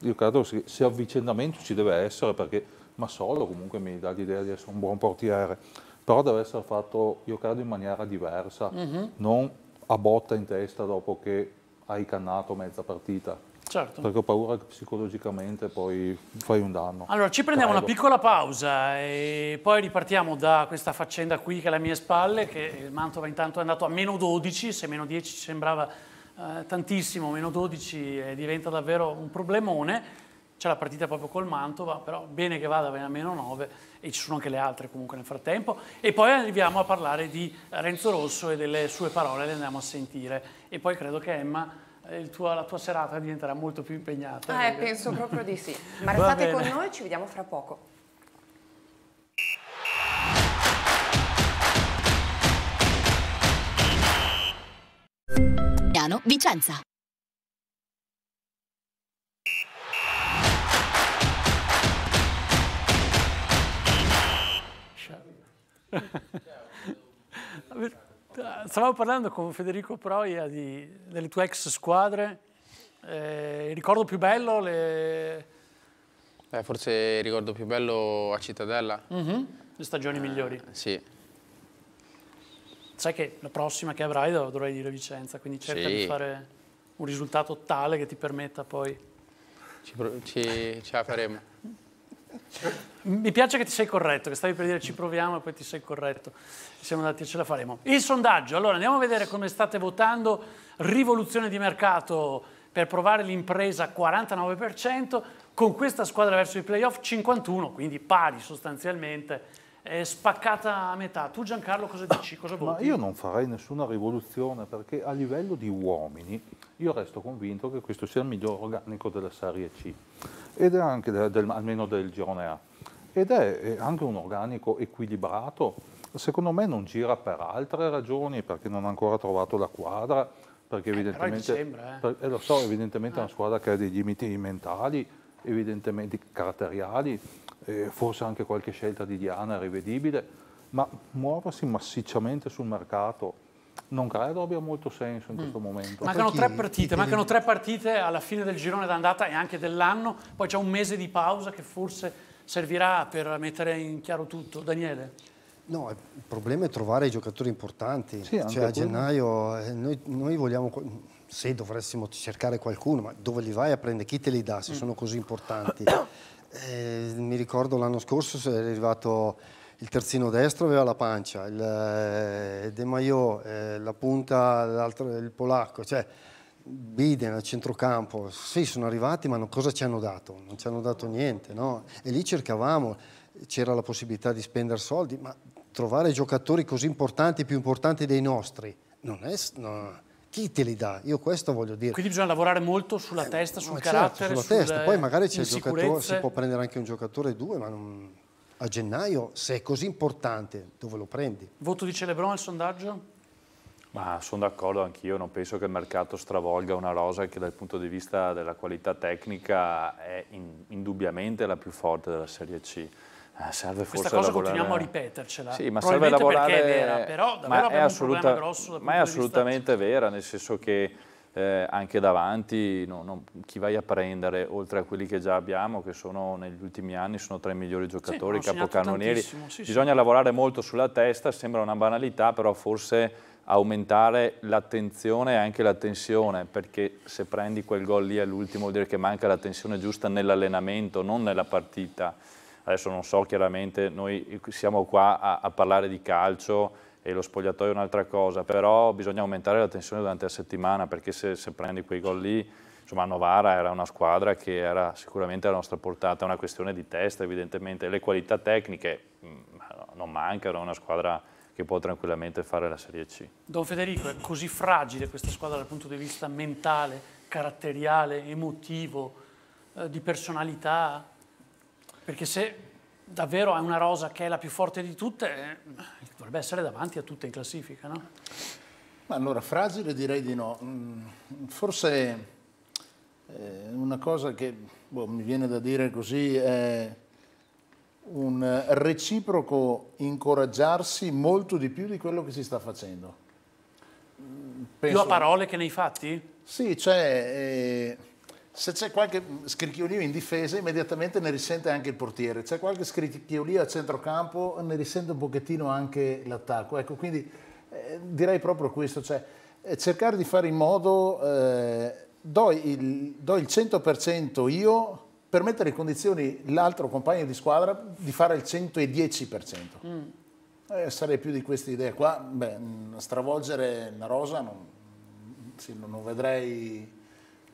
io credo che se avvicinamento ci deve essere perché Massolo comunque mi dà l'idea di essere un buon portiere però deve essere fatto io credo in maniera diversa mm -hmm. non a botta in testa dopo che hai cannato mezza partita Certo. Perché ho paura che psicologicamente poi fai un danno. Allora, ci prendiamo Credo. una piccola pausa e poi ripartiamo da questa faccenda qui che è alle mie spalle, che il Mantova intanto è andato a meno 12, se meno 10 ci sembrava eh, tantissimo, meno 12 eh, diventa davvero un problemone. C'è la partita proprio col Mantova, però bene che vada bene a meno 9 e ci sono anche le altre comunque nel frattempo. E poi arriviamo a parlare di Renzo Rosso e delle sue parole, le andiamo a sentire. E poi credo che Emma eh, Tuo, la tua serata diventerà molto più impegnata. Eh, penso proprio di sì. Ma restate con noi, ci vediamo fra poco. Piano Vicenza. Stavamo parlando con Federico Proia di, delle tue ex squadre. Eh, il ricordo più bello? Le... Eh, forse il ricordo più bello a Cittadella. Uh mhm, -huh. Le stagioni eh, migliori. Sì, sai che la prossima che avrai dovrai dire Vicenza, quindi cerca sì. di fare un risultato tale che ti permetta poi... Ci, ci, ce la faremo. Mi piace che ti sei corretto, che stavi per dire ci proviamo e poi ti sei corretto. Siamo andati e ce la faremo. Il sondaggio, allora andiamo a vedere come state votando. Rivoluzione di mercato per provare l'impresa 49%, con questa squadra verso i playoff 51, quindi pari sostanzialmente è spaccata a metà. Tu Giancarlo cosa ah, dici? Cosa Ma io non farei nessuna rivoluzione perché a livello di uomini io resto convinto che questo sia il miglior organico della Serie C ed è anche del, del, almeno del girone A ed è anche un organico equilibrato. Secondo me non gira per altre ragioni perché non ha ancora trovato la quadra perché eh, evidentemente, eh, dicembre, eh. Per, eh, lo so, evidentemente eh. è una eh. squadra che ha dei limiti mentali, evidentemente caratteriali eh, forse anche qualche scelta di Diana rivedibile, ma muoversi massicciamente sul mercato non credo abbia molto senso in mm. questo momento. Mancano tre partite, mancano tre partite alla fine del girone d'andata e anche dell'anno, poi c'è un mese di pausa che forse servirà per mettere in chiaro tutto. Daniele? No, il problema è trovare i giocatori importanti. Sì, cioè, a gennaio eh, noi, noi, vogliamo, se dovessimo cercare qualcuno, ma dove li vai a prendere? Chi te li dà se mm. sono così importanti? Eh, mi ricordo l'anno scorso è arrivato il terzino destro, aveva la pancia, il eh, De Maio, eh, la punta, il polacco, cioè Biden a centrocampo. Sì, sono arrivati, ma no, cosa ci hanno dato? Non ci hanno dato niente, no? E lì cercavamo, c'era la possibilità di spendere soldi, ma trovare giocatori così importanti, più importanti dei nostri, non è... No, chi te li dà? Io questo voglio dire. Quindi bisogna lavorare molto sulla eh, testa, sul certo, carattere, certo, sulla testa. Poi magari c'è il giocatore, si può prendere anche un giocatore due, ma non... a gennaio, se è così importante, dove lo prendi? Voto di Celebron al sondaggio? Ma sono d'accordo anch'io, non penso che il mercato stravolga una rosa che dal punto di vista della qualità tecnica è in, indubbiamente la più forte della Serie C. Eh, serve Questa cosa lavorare... continuiamo a ripetercela. Sì, ma serve lavorare... perché è vera, però davvero è assoluta... grosso Ma è assolutamente vista... vera, nel senso che eh, anche davanti, no, no, chi vai a prendere, oltre a quelli che già abbiamo, che sono negli ultimi anni sono tra i migliori giocatori, sì, capocannonieri, sì, bisogna sì. lavorare molto sulla testa, sembra una banalità, però forse aumentare l'attenzione e anche la tensione, perché se prendi quel gol lì all'ultimo vuol dire che manca la tensione giusta nell'allenamento, non nella partita adesso non so chiaramente, noi siamo qua a, a parlare di calcio e lo spogliatoio è un'altra cosa, però bisogna aumentare la tensione durante la settimana perché se, se prendi quei gol lì, insomma Novara era una squadra che era sicuramente alla nostra portata, è una questione di testa evidentemente, le qualità tecniche mm, non mancano, è una squadra che può tranquillamente fare la Serie C. Don Federico, è così fragile questa squadra dal punto di vista mentale, caratteriale, emotivo, eh, di personalità? Perché se davvero è una rosa che è la più forte di tutte, eh, dovrebbe essere davanti a tutte in classifica, no? Ma allora, fragile direi di no. Mm, forse eh, una cosa che boh, mi viene da dire così è un reciproco incoraggiarsi molto di più di quello che si sta facendo. Penso... Mm, più a parole che nei fatti? Sì, cioè... Eh se c'è qualche scricchiolio in difesa immediatamente ne risente anche il portiere, c'è qualche scricchiolio a centrocampo ne risente un pochettino anche l'attacco, ecco quindi eh, direi proprio questo, cioè eh, cercare di fare in modo, eh, do, il, do il 100% io per mettere in condizioni l'altro compagno di squadra di fare il 110%. Mm. Eh, sarei più di questa idea qua, beh, stravolgere la rosa non, sì, non vedrei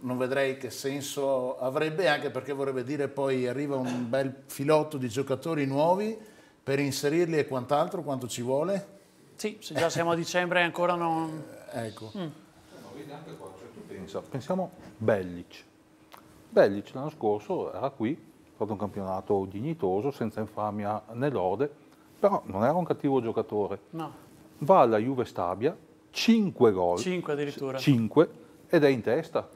non vedrei che senso avrebbe, anche perché vorrebbe dire poi arriva un bel filotto di giocatori nuovi per inserirli e quant'altro, quanto ci vuole? Sì, se già siamo a dicembre e ancora non... Eh, ecco. Mm. Pensiamo Bellic. Bellic l'anno scorso era qui, ha fatto un campionato dignitoso, senza infamia né lode, però non era un cattivo giocatore. No. Va alla Juve Stabia, 5 gol. 5 addirittura. 5 ed è in testa.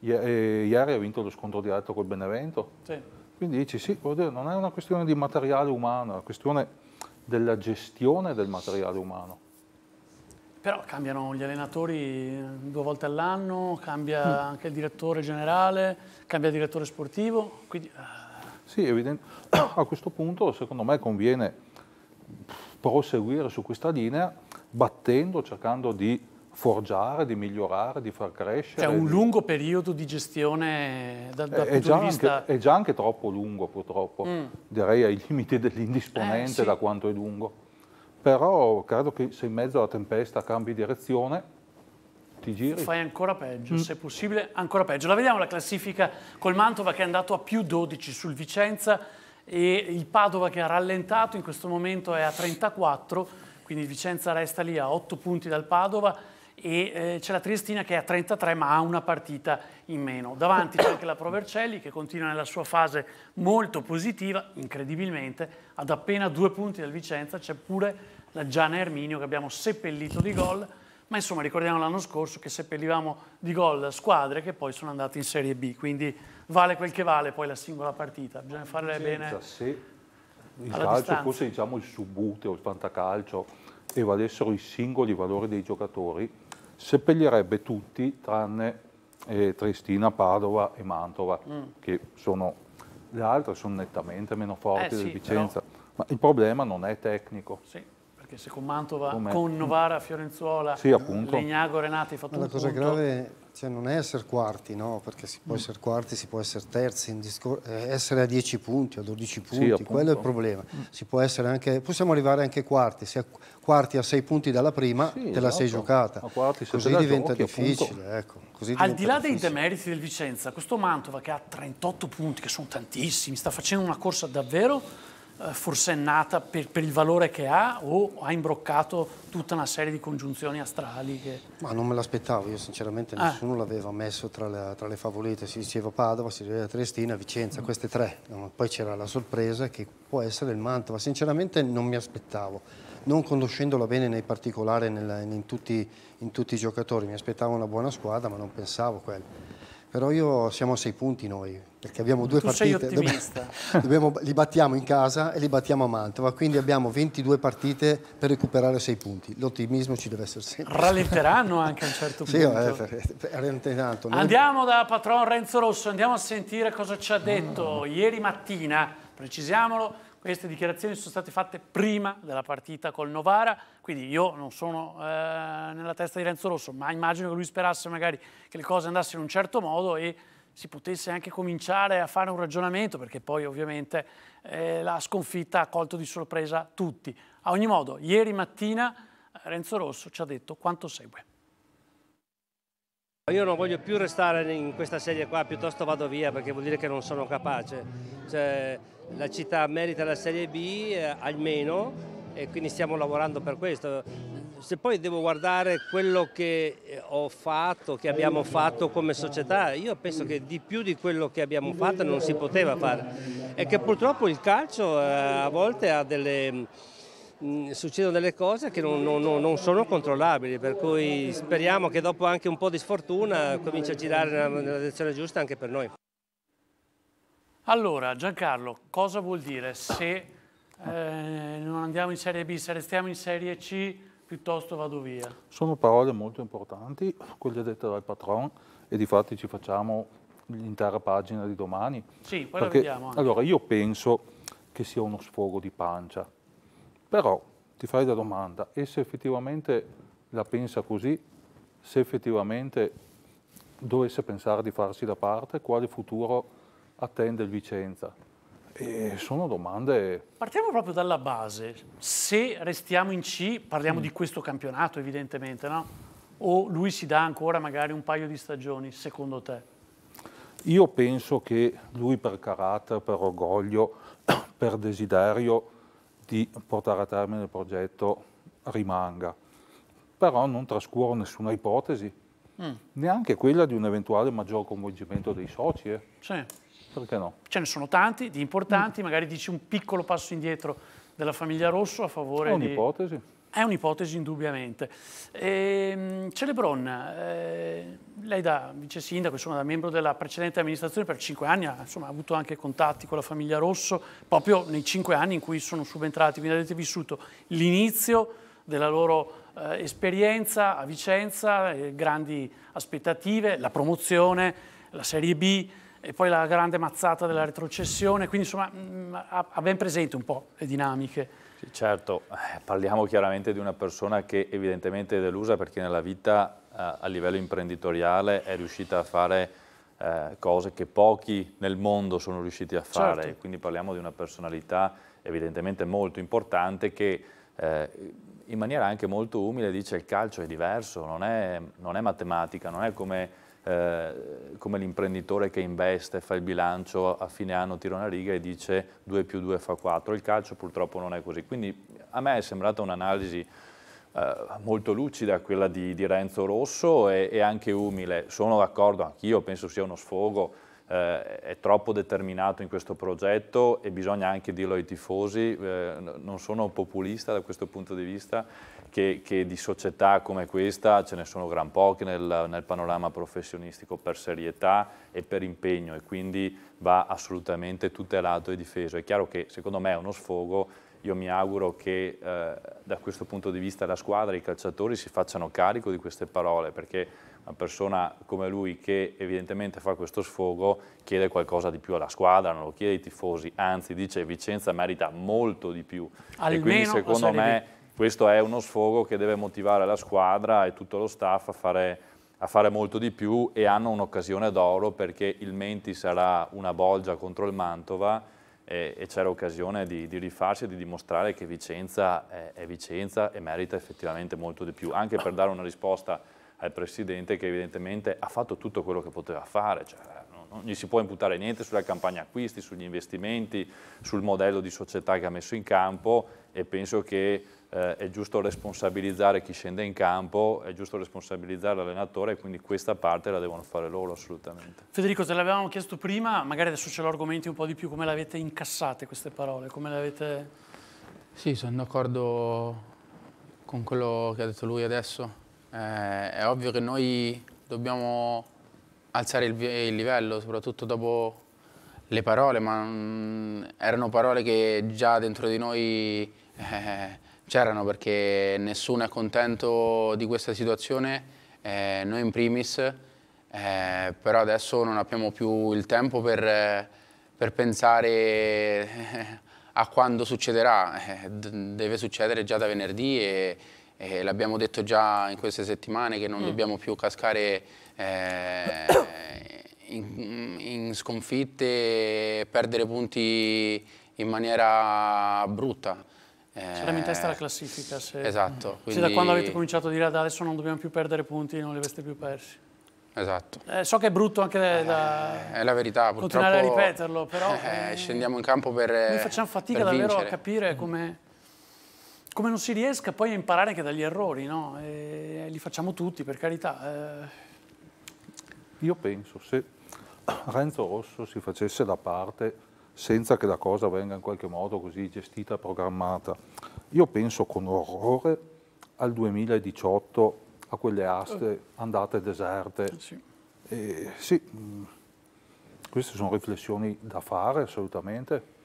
Eh, ieri ha vinto lo scontro diretto col Benevento. Sì. Quindi dici, sì, dire, non è una questione di materiale umano, è una questione della gestione del materiale umano. Però cambiano gli allenatori eh, due volte all'anno, cambia mm. anche il direttore generale, cambia il direttore sportivo. Quindi... Eh. Sì, evidente. a questo punto secondo me conviene proseguire su questa linea battendo, cercando di forgiare, di migliorare, di far crescere. Cioè un lungo periodo di gestione dal, dal eh, è, già anche, vista... è già anche troppo lungo purtroppo, mm. direi ai limiti dell'indisponente eh, sì. da quanto è lungo. Però credo che se in mezzo alla tempesta cambi direzione, ti giri. Fai ancora peggio, mm. se possibile ancora peggio. La vediamo la classifica col Mantova che è andato a più 12 sul Vicenza e il Padova che ha rallentato, in questo momento è a 34, quindi il Vicenza resta lì a 8 punti dal Padova e eh, c'è la Triestina che è a 33 ma ha una partita in meno. Davanti c'è anche la Provercelli che continua nella sua fase molto positiva, incredibilmente, ad appena due punti dal Vicenza c'è pure la Giana Erminio che abbiamo seppellito di gol, ma insomma ricordiamo l'anno scorso che seppellivamo di gol squadre che poi sono andate in Serie B, quindi vale quel che vale poi la singola partita, bisogna farle Vicenza, bene. Se il calcio distanza. fosse diciamo, il subbuteo, il fantacalcio e valessero i singoli valori dei giocatori, seppellirebbe tutti tranne eh, Tristina, Padova e Mantova, mm. che sono le altre sono nettamente meno forti eh, sì, di Vicenza. Però... Ma il problema non è tecnico. Sì, perché se con Mantova, Come... con Novara, Fiorenzuola, sì, Legnago, Renati fa tutto. la cosa punto. grave cioè non è essere quarti, no? Perché si può mm. essere quarti, si può essere terzi, eh, essere a 10 punti, a 12 punti, sì, quello è il problema. Mm. Anche, possiamo arrivare anche quarti, se quarti a 6 punti dalla prima sì, te esatto. la sei esatto. giocata. Quarti, se così diventa giochi, difficile, ecco. così Al diventa di là difficile. dei demeriti del Vicenza, questo Mantova che ha 38 punti, che sono tantissimi, sta facendo una corsa davvero eh, forsennata per, per, il valore che ha o ha imbroccato tutta una serie di congiunzioni astrali? Che... Ma non me l'aspettavo, io sinceramente ah. nessuno l'aveva messo tra le, tra le, favolette, si diceva Padova, si diceva Triestina, Vicenza, mm. queste tre, poi c'era la sorpresa che può essere il Mantova, sinceramente non mi aspettavo, non conoscendola bene nei particolari nel, in, tutti, in tutti i giocatori, mi aspettavo una buona squadra ma non pensavo quello però io siamo a sei punti noi, perché abbiamo due tu partite, dobbiamo, dobbiamo, li battiamo in casa e li battiamo a Mantova, quindi abbiamo 22 partite per recuperare sei punti, l'ottimismo ci deve essere sempre. Rallenteranno anche a un certo punto. sì, eh, rallenteranno. Andiamo da patron Renzo Rosso, andiamo a sentire cosa ci ha detto mm. ieri mattina, precisiamolo, queste dichiarazioni sono state fatte prima della partita col Novara, quindi io non sono eh, nella testa di Renzo Rosso, ma immagino che lui sperasse magari che le cose andassero in un certo modo e si potesse anche cominciare a fare un ragionamento, perché poi ovviamente eh, la sconfitta ha colto di sorpresa tutti. A ogni modo, ieri mattina Renzo Rosso ci ha detto quanto segue. Io non voglio più restare in questa serie qua, piuttosto vado via perché vuol dire che non sono capace. Cioè, la città merita la Serie B eh, almeno e quindi stiamo lavorando per questo. Se poi devo guardare quello che eh, ho fatto, che abbiamo fatto come società, io penso che di più di quello che abbiamo fatto non si poteva fare e che purtroppo il calcio eh, a volte ha delle mm, succedono delle cose che non, non, non, sono controllabili, per cui speriamo che dopo anche un po' di sfortuna cominci a girare nella direzione giusta anche per noi. Allora, Giancarlo, cosa vuol dire se eh, non andiamo in Serie B, se restiamo in Serie C, piuttosto vado via? Sono parole molto importanti, quelle dette dal patron, e di fatti ci facciamo l'intera pagina di domani. Sì, poi perché, la vediamo. Anche. Allora, io penso che sia uno sfogo di pancia, però ti fai la domanda, e se effettivamente la pensa così, se effettivamente dovesse pensare di farsi da parte, quale futuro attende il Vicenza? E sono domande... Partiamo proprio dalla base. Se restiamo in C, parliamo mm. di questo campionato evidentemente, no? O lui si dà ancora magari un paio di stagioni, secondo te? Io penso che lui per carattere, per orgoglio, per desiderio di portare a termine il progetto rimanga. Però non trascuro nessuna ipotesi, mm. neanche quella di un eventuale maggior coinvolgimento dei soci. Eh. Sì perché no? Ce ne sono tanti, di importanti, mm. magari dici un piccolo passo indietro della famiglia Rosso a favore È un'ipotesi. Di... È un'ipotesi indubbiamente. E, ehm, Celebron, eh, lei da vice sindaco, insomma da membro della precedente amministrazione per cinque anni, ha, insomma, ha avuto anche contatti con la famiglia Rosso, proprio nei cinque anni in cui sono subentrati, quindi avete vissuto l'inizio della loro eh, esperienza a Vicenza, eh, grandi aspettative, la promozione, la Serie B, e poi la grande mazzata della retrocessione, quindi insomma mm, ha ben presente un po' le dinamiche. Sì, certo, eh, parliamo chiaramente di una persona che evidentemente è delusa perché nella vita eh, a livello imprenditoriale è riuscita a fare eh, cose che pochi nel mondo sono riusciti a fare, certo. quindi parliamo di una personalità evidentemente molto importante che in maniera anche molto umile dice il calcio è diverso, non è, non è matematica, non è come eh, come l'imprenditore che investe, fa il bilancio, a fine anno tira una riga e dice 2 più 2 fa 4. Il calcio purtroppo non è così. Quindi a me è sembrata un'analisi eh, molto lucida quella di, di Renzo Rosso e, e, anche umile. Sono d'accordo, anch'io penso sia uno sfogo, eh, è troppo determinato in questo progetto e bisogna anche dirlo ai tifosi, eh, non sono populista da questo punto di vista che, che, di società come questa ce ne sono gran poche nel, nel, panorama professionistico per serietà e per impegno e quindi va assolutamente tutelato e difeso. È chiaro che secondo me è uno sfogo, io mi auguro che eh, da questo punto di vista la squadra i calciatori si facciano carico di queste parole perché una persona come lui che evidentemente fa questo sfogo chiede qualcosa di più alla squadra, non lo chiede ai tifosi, anzi dice Vicenza merita molto di più. Almeno e quindi secondo me questo è uno sfogo che deve motivare la squadra e tutto lo staff a fare, a fare molto di più e hanno un'occasione d'oro perché il Menti sarà una bolgia contro il Mantova e, e c'è l'occasione di, di, rifarsi e di dimostrare che Vicenza è, è, Vicenza e merita effettivamente molto di più, anche per dare una risposta al Presidente che evidentemente ha fatto tutto quello che poteva fare, cioè, non gli si può imputare niente sulla campagna acquisti, sugli investimenti, sul modello di società che ha messo in campo e penso che eh, è giusto responsabilizzare chi scende in campo, è giusto responsabilizzare l'allenatore e quindi questa parte la devono fare loro assolutamente. Federico, te l'avevamo chiesto prima, magari adesso ce lo argomenti un po' di più, come l'avete avete incassate queste parole, come l'avete... Sì, sono d'accordo con quello che ha detto lui adesso. Eh, è ovvio che noi dobbiamo alzare il, il livello, soprattutto dopo le parole, ma mm, erano parole che già dentro di noi eh, C'erano perché nessuno è contento di questa situazione, eh, noi in primis, eh, però adesso non abbiamo più il tempo per, per pensare eh, a quando succederà. Eh, deve succedere già da venerdì e, e l'abbiamo detto già in queste settimane che non mm. dobbiamo più cascare eh, in, in, sconfitte e perdere punti in maniera brutta. Saremo in testa la classifica. Se, esatto. Quindi... da quando avete cominciato a dire ad adesso non dobbiamo più perdere punti, non li aveste più persi. Esatto. Eh, so che è brutto anche da, da eh, è la verità, purtroppo, continuare a ripeterlo, però... Eh, scendiamo in campo per Noi eh, facciamo fatica davvero vincere. a capire mm. come, come, non si riesca poi a imparare anche dagli errori, no? E li facciamo tutti, per carità. Eh. Io penso, se Renzo Rosso si facesse da parte senza che la cosa venga in qualche modo così gestita, programmata. Io penso con orrore al 2018, a quelle aste oh. andate deserte. Sì. E, sì, mm, queste sono riflessioni da fare assolutamente.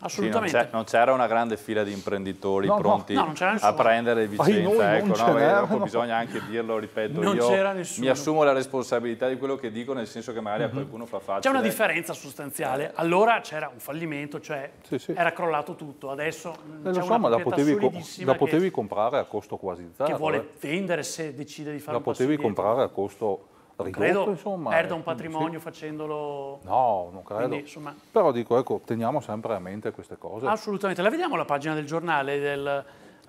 Assolutamente. Sì, non, c'era una grande fila di imprenditori no, pronti no, a prendere Vicenza, ecco, no, bisogna anche dirlo, ripeto, non io mi assumo la responsabilità di quello che dico, nel senso che magari mm -hmm. a mhm. qualcuno fa facile. C'è una differenza sostanziale, allora c'era un fallimento, cioè sì, sì. era crollato tutto, adesso eh, c'è una ma la potevi, co la potevi che, comprare a costo quasi zero. Che vuole eh. vendere se decide di fare la un La potevi comprare a costo ridotto, credo insomma, perda un eh, patrimonio sì. facendolo... No, non credo. Quindi, insomma... Però dico, ecco, teniamo sempre a mente queste cose. Assolutamente. La vediamo la pagina del giornale, del,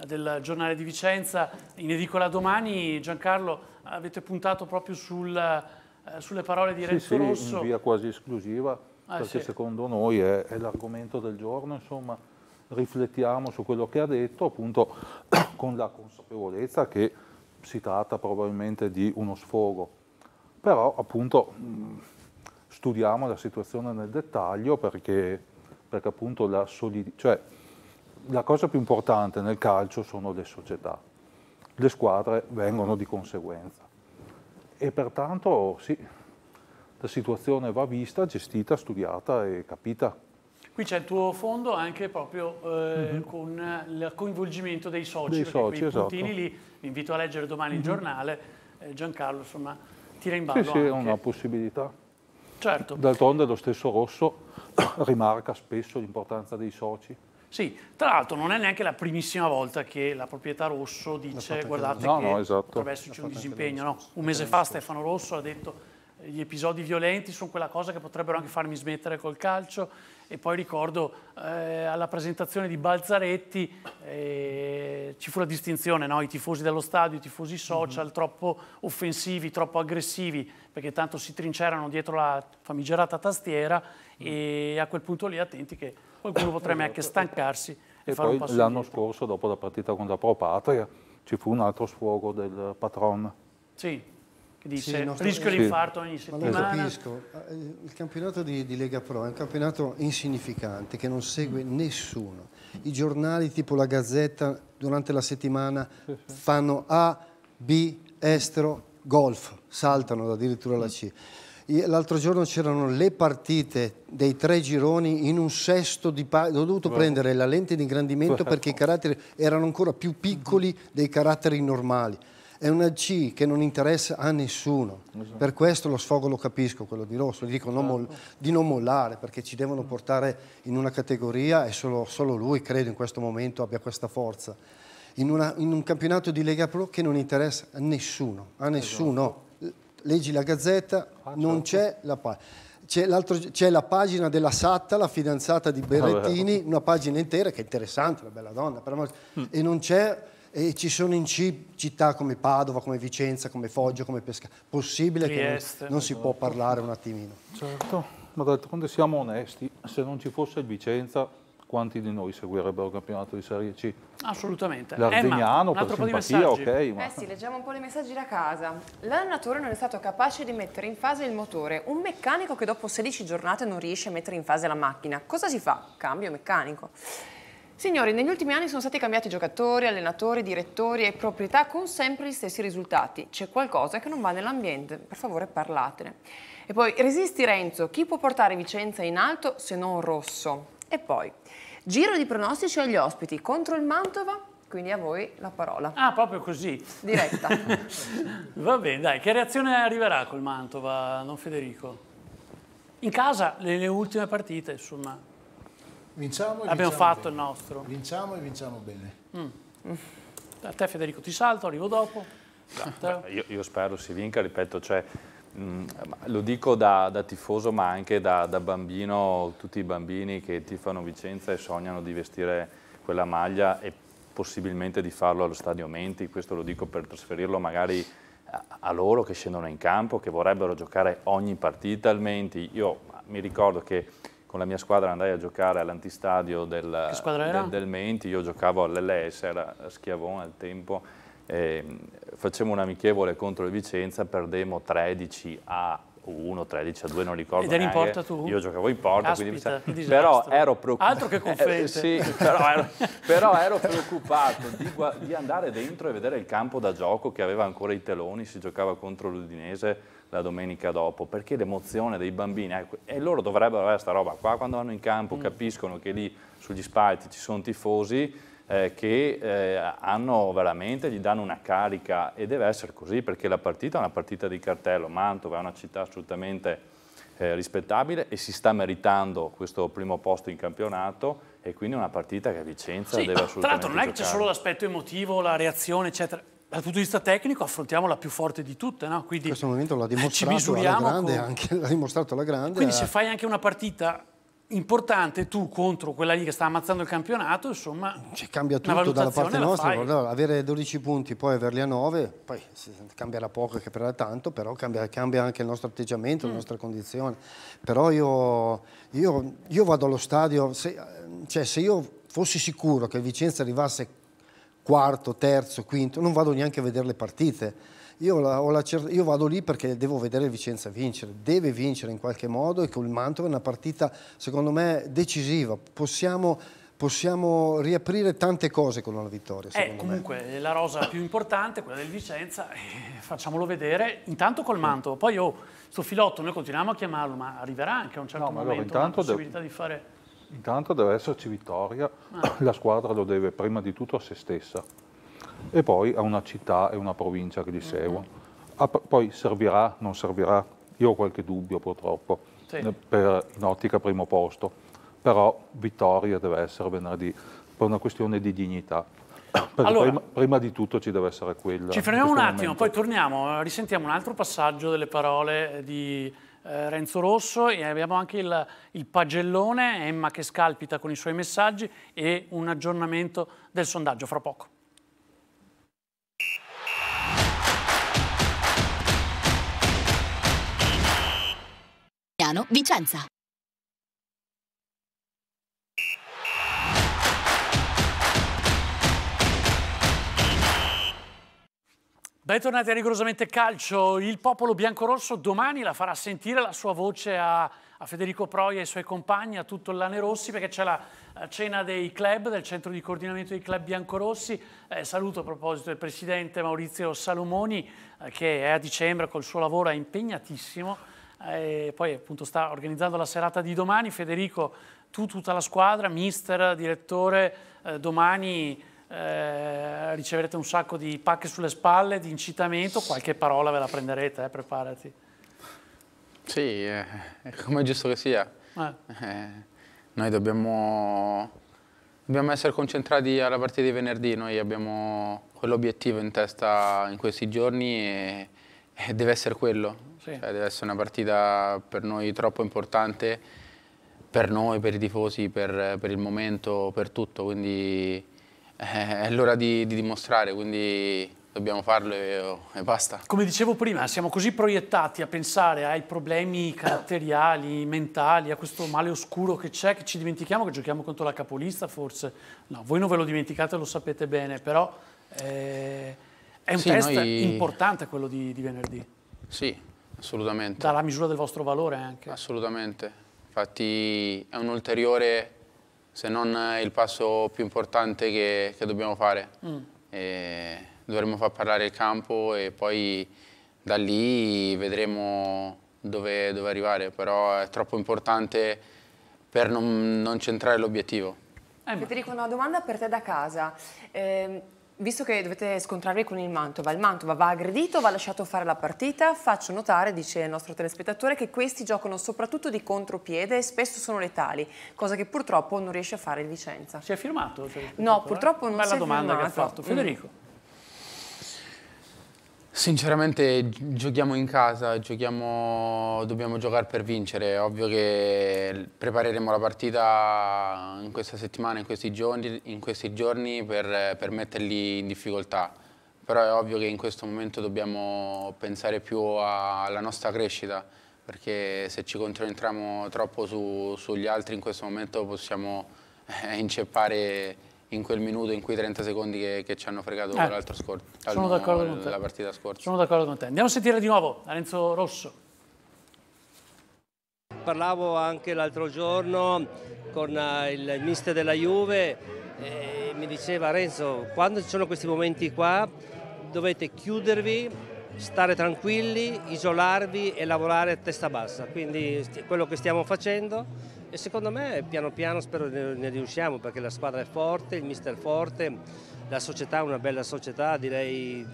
del giornale di Vicenza, in edicola domani. Giancarlo, avete puntato proprio sul, eh, sulle parole di Renzo sì, Rosso. Sì, in via quasi esclusiva, ah, perché sì. secondo noi è, è l'argomento del giorno, insomma riflettiamo su quello che ha detto, appunto con la consapevolezza che si tratta probabilmente di uno sfogo però appunto mm, studiamo la situazione nel dettaglio perché, perché appunto la solidità, cioè la cosa più importante nel calcio sono le società, le squadre vengono di conseguenza e pertanto sì, la situazione va vista, gestita, studiata e capita. Qui c'è il tuo fondo anche proprio eh, mm -hmm. con il coinvolgimento dei soci, dei soci, esatto. puntini lì, vi invito a leggere domani mm -hmm. il mhm. giornale, eh, Giancarlo insomma tira in ballo. Sì, sì, è una possibilità. Certo. D'altronde lo stesso Rosso rimarca spesso l'importanza dei soci. Sì, tra l'altro non è neanche la primissima volta che la proprietà Rosso dice guardate no, che no, esatto. potrebbe esserci un disimpegno. No? Un mese fa Stefano Rosso ha detto gli episodi violenti sono quella cosa che potrebbero anche farmi smettere col calcio e poi ricordo eh, alla presentazione di Balzaretti eh, ci fu la distinzione, no? i tifosi dello stadio, i tifosi social, mm -hmm. troppo offensivi, troppo aggressivi, perché tanto si trincerano dietro la famigerata tastiera mm -hmm. e a quel punto lì attenti che qualcuno potrebbe anche esatto. stancarsi. E, e poi l'anno scorso, dopo la partita con la Pro Patria, eh, ci fu un altro sfogo del patron. Sì che dice sì, nostro... rischio sì. di infarto ogni settimana. Ma lo capisco, eh, il campionato di, di, Lega Pro è un campionato insignificante che non segue mm. nessuno. I giornali tipo la Gazzetta durante la settimana fanno A, B, estero, golf, saltano addirittura la mm. C. L'altro giorno c'erano le partite dei tre gironi in un sesto di pari. Ho dovuto prendere la lente di ingrandimento perché i caratteri erano ancora più piccoli mm. dei caratteri normali. È una C che non interessa a nessuno. Esatto. Per questo lo sfogo lo capisco, quello di Rosso. Gli dico non certo. di non mollare perché ci devono mm. portare in una categoria e solo, solo lui, credo, in questo momento abbia questa forza. In, una, in, un campionato di Lega Pro che non interessa a nessuno, a esatto. nessuno. Esatto. Leggi la gazzetta, ah, non certo. c'è la pagina. c'è, la pagina della Satta, la fidanzata di ah, Berrettini, una pagina intera che è interessante, una bella donna, però, mm. e non c'è e ci sono in C- città come Padova, come Vicenza, come Foggia, come Pescara. Possibile Trieste, che non, si può esatto. parlare un attimino. Certo, ma d'altronde siamo onesti, se non ci fosse il Vicenza quanti di noi seguirebbero il campionato di Serie C? Assolutamente. L'Ardignano, eh, per simpatia, ok. Ma... Eh sì, leggiamo un po' le messaggi da casa. L'allenatore non è stato capace di mettere in fase il motore. Un meccanico che dopo 16 giornate non riesce a mettere in fase la macchina. Cosa si fa? Cambio meccanico. Signori, negli ultimi anni sono stati cambiati giocatori, allenatori, direttori e proprietà con sempre gli stessi risultati. C'è qualcosa che non va nell'ambiente, per favore parlatene. E poi, resisti Renzo, chi può portare Vicenza in alto se non Rosso? E poi, giro di pronostici agli ospiti contro il Mantova quindi a voi la parola. Ah, proprio così? Diretta. Va bene, dai, che reazione arriverà col Mantova, non Federico? In casa, nelle ultime partite, insomma, Vinciamo e Abbiamo vinciamo fatto bene. il nostro. Vinciamo e vinciamo bene. Mm. A te Federico ti salto, arrivo dopo. No, io, io, spero si vinca, ripeto, cioè, mh, mm, lo dico da, da, tifoso ma anche da, da, bambino, tutti i bambini che tifano Vicenza e sognano di vestire quella maglia e possibilmente di farlo allo Stadio Menti, questo lo dico per trasferirlo magari a, a loro che scendono in campo, che vorrebbero giocare ogni partita al Menti. Io mi ricordo che con la mia squadra andai a giocare all'antistadio del, del, del, Menti, io giocavo all'LS, era a Schiavone al tempo, facevamo un amichevole contro il Vicenza, perdemmo 13 a 1, 13 a 2, non ricordo Ed eri in porta tu? Io giocavo in porta, Aspita, quindi... però ero preoccupato. Altro che confette! Eh, sì, però, ero, però ero, preoccupato di, di andare dentro e vedere il campo da gioco che aveva ancora i teloni, si giocava contro l'Udinese, la domenica dopo, perché l'emozione dei bambini, eh, e loro dovrebbero avere questa roba qua, quando vanno in campo mm. capiscono che lì sugli spalti ci sono tifosi eh, che eh, hanno veramente, gli danno una carica e deve essere così, perché la partita è una partita di cartello, Mantova è una città assolutamente eh, rispettabile e si sta meritando questo primo posto in campionato e quindi è una partita che Vicenza sì, deve assolutamente Tra l'altro non è che c'è solo l'aspetto emotivo, la reazione eccetera, dal punto di vista tecnico affrontiamo la più forte di tutte, no? Quindi, In questo momento l'ha dimostrato alla grande, con... anche, l'ha dimostrato la grande. Quindi a... Eh. se fai anche una partita importante tu contro quella lì che sta ammazzando il campionato, insomma... Cioè, cambia tutto dalla parte nostra, guarda, avere 12 punti, poi averli a 9, poi cambierà poco, che cambierà tanto, però cambia, cambia anche il nostro atteggiamento, mm. la nostra condizione. Però io, io, io vado allo stadio, se, cioè se io fossi sicuro che Vicenza arrivasse quarto, terzo, quinto, non vado neanche a vedere le partite. Io, la, la, io, vado lì perché devo vedere Vicenza vincere, deve vincere in qualche modo e con il Mantova è una partita secondo me decisiva, possiamo, possiamo riaprire tante cose con una vittoria. Eh, comunque me. la rosa più importante, quella del Vicenza, eh, facciamolo vedere intanto col Mantova, poi oh, sto filotto noi continuiamo a chiamarlo ma arriverà anche a un certo no, momento allora, la possibilità devo... di fare intanto deve esserci vittoria, ah. la squadra lo deve prima di tutto a se stessa e poi a una città e una provincia che gli seguono. poi servirà, non servirà, io ho qualche dubbio purtroppo, sì. per, in ottica primo posto, però vittoria deve essere venerdì per una questione di dignità. Allora, prima, prima, di tutto ci deve essere quella. Ci fermiamo un attimo, momento. poi torniamo, risentiamo un altro passaggio delle parole di eh, Renzo Rosso e abbiamo anche il, il, pagellone Emma che scalpita con i suoi messaggi e un aggiornamento del sondaggio fra poco. Vicenza. Bentornati a Rigorosamente Calcio. Il popolo biancorosso domani la farà sentire la sua voce a, a Federico Proia e ai suoi compagni, a tutto Lane Rossi, perché c'è la cena dei club, del centro di coordinamento dei club biancorossi. Eh, saluto a proposito il presidente Maurizio Salomoni, eh, che è a dicembre col suo lavoro, è impegnatissimo. Eh, poi appunto sta organizzando la serata di domani. Federico, tu, tutta la squadra, mister, direttore, eh, domani eh, riceverete un sacco di pacche sulle spalle, di incitamento, qualche parola ve la prenderete, eh, preparati. Sì, eh, come è giusto che sia. Eh. Eh, noi dobbiamo, dobbiamo, essere concentrati alla partita di venerdì, noi abbiamo quell'obiettivo in testa in questi giorni e, e deve essere quello. Sì. Cioè, deve essere una partita per noi troppo importante, per noi, per i tifosi, per, per il momento, per tutto. Quindi eh, è l'ora di, di, dimostrare, quindi dobbiamo farlo e, e, basta. Come dicevo prima, siamo così proiettati a pensare ai problemi caratteriali, mentali, a questo male oscuro che c'è, che ci dimentichiamo che giochiamo contro la capolista forse. No, voi non ve lo dimenticate, lo sapete bene, però eh, è un sì, test noi... importante quello di, di venerdì. Sì, assolutamente. Dalla misura del vostro valore anche. Assolutamente, infatti è un ulteriore se non il passo più importante che, che dobbiamo fare. Mm. dovremmo far parlare il campo e poi da lì vedremo dove, dove arrivare, però è troppo importante per non, non centrare l'obiettivo. Eh, Federico, una domanda per te da casa. Eh, visto che dovete scontrarvi con il Mantova, il Mantova va aggredito, va lasciato fare la partita, faccio notare, dice il nostro telespettatore, che questi giocano soprattutto di contropiede e spesso sono letali, cosa che purtroppo non riesce a fare il Vicenza. Si è firmato? Cioè, no, purtroppo non Bella si è firmato. Bella domanda che ha fatto. Federico. Mm. Sinceramente giochiamo in casa, giochiamo, dobbiamo giocare per vincere, è ovvio che prepareremo la partita in questa settimana, in questi giorni, in questi giorni per, per, metterli in difficoltà, però è ovvio che in questo momento dobbiamo pensare più alla nostra crescita, perché se ci concentriamo troppo su, sugli altri in questo momento possiamo eh, inceppare in quel minuto, in quei 30 secondi che, che ci hanno fregato eh, l'altro scorso. La partita scorsa. Sono d'accordo con te. Andiamo a sentire di nuovo Lorenzo Rosso. Parlavo anche l'altro giorno con eh, il mister della Juve e mi diceva Renzo, quando ci sono questi momenti qua dovete chiudervi, stare tranquilli, isolarvi e lavorare a testa bassa. Quindi quello che stiamo facendo e secondo me piano piano spero ne riusciamo perché la squadra è forte, il mister è forte, la società è una bella società, direi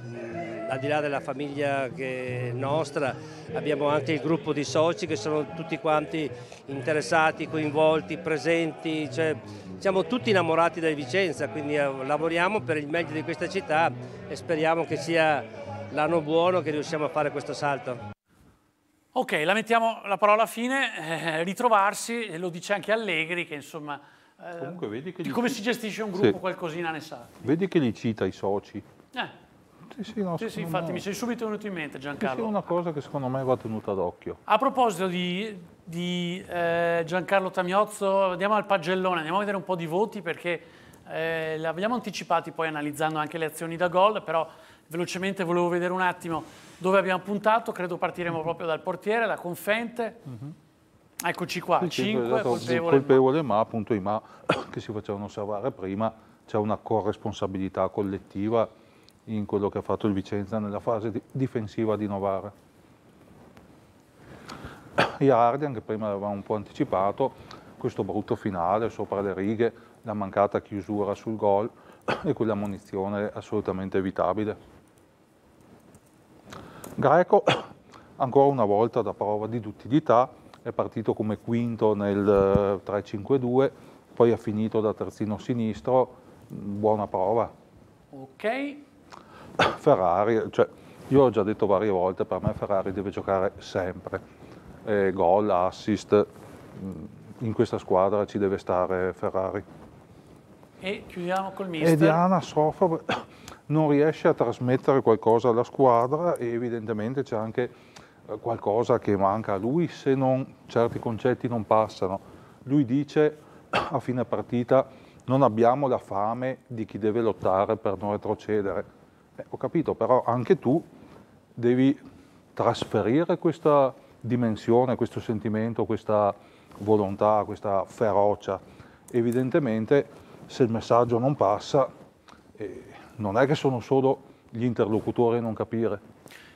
al di là della famiglia che è nostra abbiamo anche il gruppo di soci che sono tutti quanti interessati, coinvolti, presenti, cioè, siamo tutti innamorati da Vicenza, quindi eh, lavoriamo per il meglio di questa città e speriamo che sia l'anno buono che riusciamo a fare questo salto. Ok, la mettiamo la parola fine, eh, ritrovarsi, lo dice anche Allegri che insomma eh, Comunque, vedi che di come si gestisce un gruppo sì. qualcosina ne sa. Vedi che li cita i soci. Eh. Sì, sì, no, sì, sì infatti me... mi sei subito venuto in mente Giancarlo. Sì, è una cosa che secondo me va tenuta d'occhio. A proposito di, di eh, Giancarlo Tamiozzo, andiamo al pagellone, andiamo a vedere un po' di voti perché eh, l'abbiamo anticipati poi analizzando anche le azioni da gol, però velocemente volevo vedere un attimo dove abbiamo puntato, credo partiremo proprio dal portiere, la confente. Uh mhm. -huh. Eccoci qua, 5 colpevole. colpevole ma appunto i ma che si facevano osservare prima, c'è una corresponsabilità collettiva in quello che ha fatto il Vicenza nella fase di difensiva di Novara. Iardi, anche prima l'avevamo un po' anticipato, questo brutto finale sopra le righe, la mancata chiusura sul gol e quella munizione assolutamente evitabile. Greco, ancora una volta da prova di duttilità, è partito come quinto nel 3-5-2, eh, poi ha finito da terzino sinistro, mm, buona prova. Ok. Ferrari, cioè, io ho già detto varie volte, per me Ferrari deve giocare sempre. Eh, gol, assist, mm, in questa squadra ci deve stare Ferrari. E chiudiamo col mister. E Diana soffre non riesce a trasmettere qualcosa alla squadra e evidentemente c'è anche eh, qualcosa che manca a lui se non, certi concetti non passano. Lui dice a fine partita non abbiamo la fame di chi deve lottare per non retrocedere. Eh, ho capito, però anche tu devi trasferire questa dimensione, questo sentimento, questa volontà, questa ferocia. Evidentemente se il messaggio non passa... Eh, non è che sono solo gli interlocutori a non capire.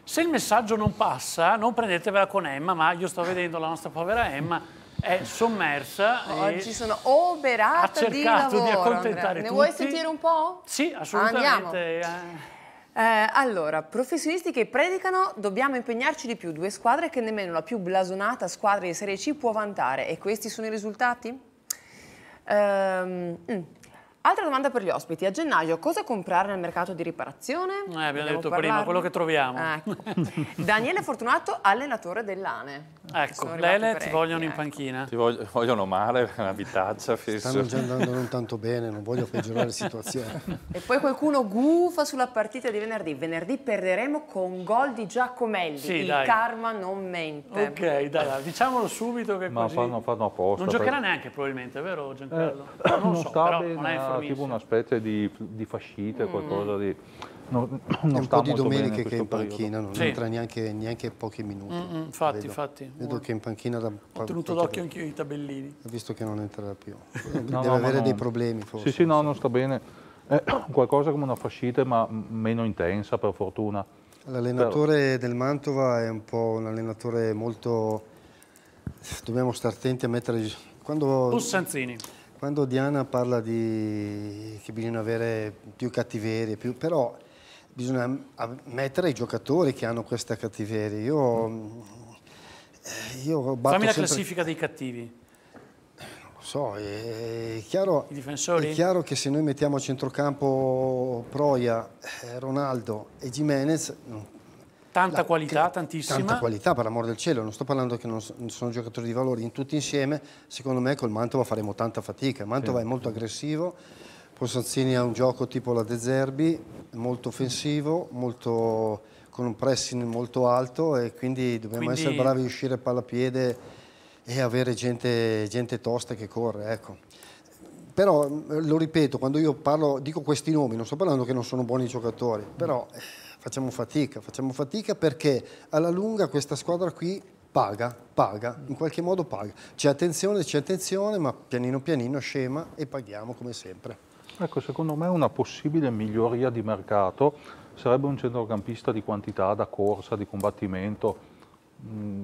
Se il messaggio non passa, non prendetevela con Emma, ma io sto vedendo la nostra povera Emma è sommersa. Oggi sono oberata di lavoro. di accontentare Ne tutti. vuoi sentire un po'? Sì, assolutamente. Andiamo. Eh. eh, allora, professionisti che predicano, dobbiamo impegnarci di più. Due squadre che nemmeno la più blasonata squadra di Serie C può vantare. E questi sono i risultati? Ehm, mm. Altra domanda per gli ospiti. A gennaio cosa comprare nel mercato di riparazione? Eh, abbiamo Dobbiamo detto parlarne? prima, quello che troviamo. Ecco. Daniele Fortunato, allenatore dell'ANE. Ecco, Lele ti vogliono in ecco. panchina. Ti voglio, vogliono male, per una vitaccia. Stanno già andando non tanto bene, non voglio peggiorare la situazione. e poi qualcuno gufa sulla partita di venerdì. Venerdì perderemo con gol di Giacomelli. Sì, Il dai. karma non mente. Ok, dai, diciamolo subito che Ma così... fanno, fanno apposta. Non giocherà per... neanche probabilmente, vero eh, Giancarlo? Eh, non, non so, sta però bene, non è tipo una specie di, di fascite, mm. qualcosa di non, non un po' di domeniche che è in panchina, non sì. entra neanche, neanche, pochi minuti. Mm, mm, infatti, vedo. infatti. Vedo che in panchina da... Ho tenuto d'occhio anche io i tabellini. Ho visto che non entrerà più. no, Deve no, avere dei problemi forse. Sì, sì, no, non sta bene. È eh, qualcosa come una fascite, ma meno intensa per fortuna. L'allenatore Però... del Mantova è un po' un allenatore molto... Dobbiamo stare attenti a mettere... Quando... Bussanzini. Quando Diana parla di che bisogna avere più cattiverie, più... però bisogna mettere i giocatori che hanno questa cattiveria. Io, eh, io batto Fammi la sempre... classifica dei cattivi. Non lo so, è, è, chiaro, è chiaro, che se noi mettiamo a centrocampo Proia, eh, Ronaldo e Jimenez... Tanta la, qualità, tantissima. Tanta qualità, per l'amor del cielo. Non sto parlando che non sono giocatori di valori. In tutti insieme, secondo me, col Mantova faremo tanta fatica. Mantova sì. è molto aggressivo Ponsanzini ha un gioco tipo la De Zerbi, molto offensivo, molto, con un pressing molto alto e quindi dobbiamo quindi... essere bravi a uscire pallapiede e avere gente, gente tosta che corre. Ecco. Però eh, lo ripeto, quando io parlo, dico questi nomi, non sto parlando che non sono buoni giocatori, però eh, facciamo fatica, facciamo fatica perché alla lunga questa squadra qui paga, paga, in qualche modo paga. C'è attenzione, c'è attenzione, ma pianino pianino scema e paghiamo come sempre. Ecco, secondo me una possibile miglioria di mercato sarebbe un centrocampista di quantità, da corsa, di combattimento, mm,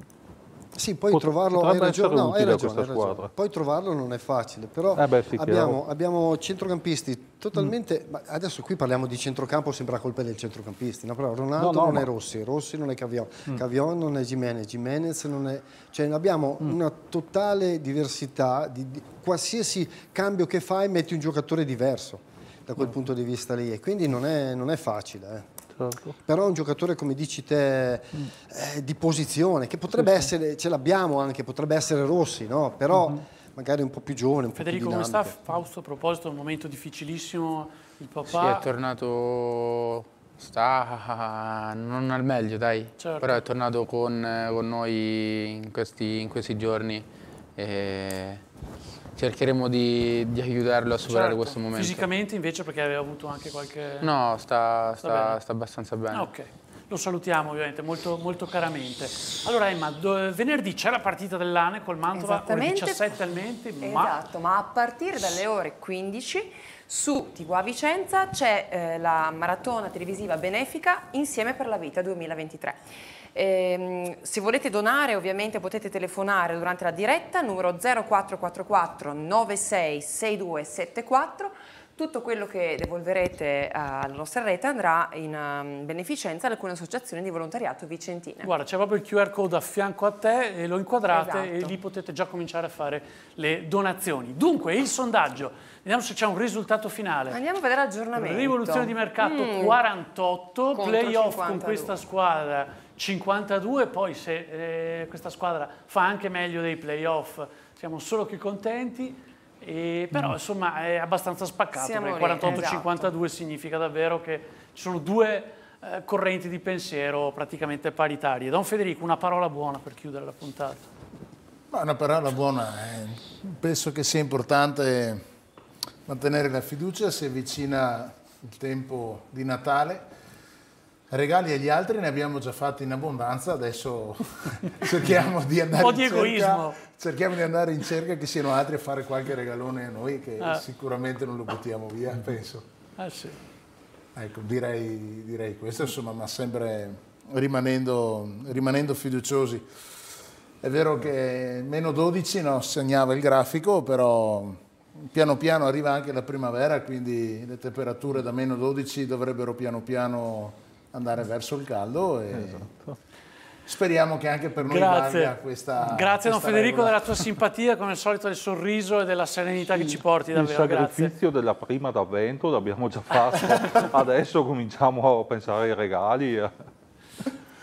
sì, poi Pot trovarlo, hai ragione, no, hai ragione, hai ragione. Poi trovarlo non è facile, però eh beh, sì, abbiamo, abbiamo, centrocampisti totalmente... Mm. adesso qui parliamo di centrocampo, sembra colpa del centrocampista, no? però Ronaldo no, no, non ma... è Rossi, Rossi non è Cavion, mm. Cavion non è Jimenez, Jimenez non è... Cioè abbiamo mm. una totale diversità, di, di, qualsiasi cambio che fai metti un giocatore diverso da quel mm. punto di vista lì e quindi non è, non è facile. Eh. Certo. Però un giocatore, come dici te, eh, di posizione, che potrebbe sì, essere, sì. ce l'abbiamo anche, potrebbe essere Rossi, no? Però... Mm -hmm magari un po' più giovane. Un Federico, come sta Fausto? A proposito, un momento difficilissimo, il papà. si è tornato. Sta non al meglio, dai. Certo. Però è tornato con, eh, con noi in questi, in questi giorni. E cercheremo di, di aiutarlo a superare certo. questo momento. Fisicamente invece perché aveva avuto anche qualche... No, sta, sta, sta, sta abbastanza bene. Ah, ok. Lo salutiamo ovviamente molto, molto caramente. Allora Emma, venerdì c'è la partita dell'Ane col Mantova alle 17 almente. Ma... Esatto, ma a partire dalle ore 15 su Tigua Vicenza c'è eh, la maratona televisiva benefica Insieme per la Vita 2023. Eh, se volete donare ovviamente potete telefonare durante la diretta numero 0444 966274 tutto quello che devolverete eh, alla nostra rete andrà in ehm, beneficenza ad alcune associazioni di volontariato vicentine. Guarda, c'è proprio il QR code a fianco a te, e lo inquadrate esatto. e lì potete già cominciare a fare le donazioni. Dunque, il sondaggio, vediamo se c'è un risultato finale. Andiamo a vedere l'aggiornamento. Rivoluzione di mercato mm. 48, playoff con questa squadra 52 poi se eh, questa squadra fa anche meglio dei playoff siamo solo che contenti e, però no. Mm. insomma è abbastanza spaccato siamo perché 48-52 esatto. significa davvero che ci sono due eh, correnti di pensiero praticamente paritarie Don Federico una parola buona per chiudere la puntata Ma una parola buona eh. penso che sia importante mantenere la fiducia si avvicina il tempo di Natale Regali agli altri ne abbiamo già fatti in abbondanza, adesso cerchiamo, di andare, in cerca, cerchiamo di andare in cerca che siano altri a fare qualche regalone a noi che ah. sicuramente non lo buttiamo via, mm. penso. Ah, sì. Ecco, direi, direi, questo, insomma, ma sempre rimanendo, rimanendo fiduciosi. È vero che meno 12 no, segnava il grafico, però piano piano arriva anche la primavera, quindi le temperature da meno 12 dovrebbero piano piano andare verso il caldo e esatto. speriamo che anche per noi grazie. valga questa Grazie a Federico regola. della tua simpatia, come al solito del sorriso e della serenità sì, che ci porti davvero. Il sacrificio grazie. della prima d'avvento l'abbiamo già fatto, adesso cominciamo a pensare ai regali.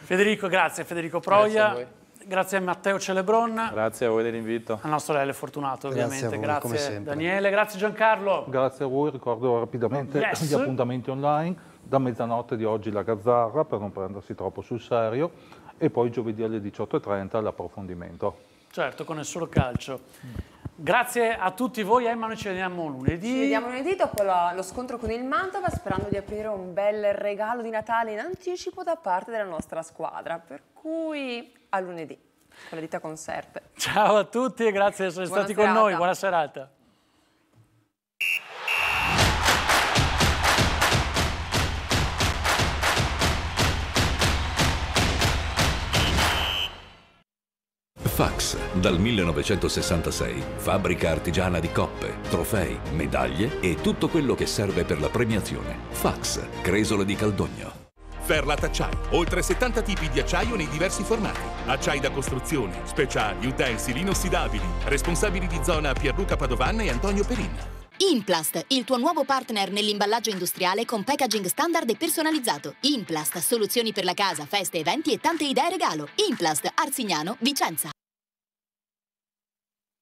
Federico, grazie Federico Proia. Grazie a Matteo Celebron. Grazie a voi dell'invito. Al nostro Lele Fortunato, ovviamente. Grazie, voi, grazie Daniele, grazie Giancarlo. Grazie a voi, ricordo rapidamente yes. gli appuntamenti online. Da mezzanotte di oggi la Gazzarra, per non prendersi troppo sul serio, e poi giovedì alle 18.30 l'approfondimento. Certo, con il solo calcio. Grazie a tutti voi, Emma, noi ci vediamo lunedì. Ci vediamo lunedì dopo la, lo scontro con il Mantova, sperando di aprire un bel regalo di Natale in anticipo da parte della nostra squadra. Per cui a lunedì, con la dita conserte. Ciao a tutti e grazie di essere Buona stati serata. con noi. Buona serata. Fax. Dal 1966, fabbrica artigiana di coppe, trofei, medaglie e tutto quello che serve per la premiazione. Fax, Cresola di Caldogno. Ferlat Acciai, oltre 70 tipi di acciaio nei diversi formati. Acciai da costruzione, speciali, utensili inossidabili. Responsabili di zona Pierluca Padovanna e Antonio Perin. Implast, il tuo nuovo partner nell'imballaggio industriale con packaging standard e personalizzato. Implast, soluzioni per la casa, feste, eventi e tante idee regalo. Implast, Arsignano, Vicenza.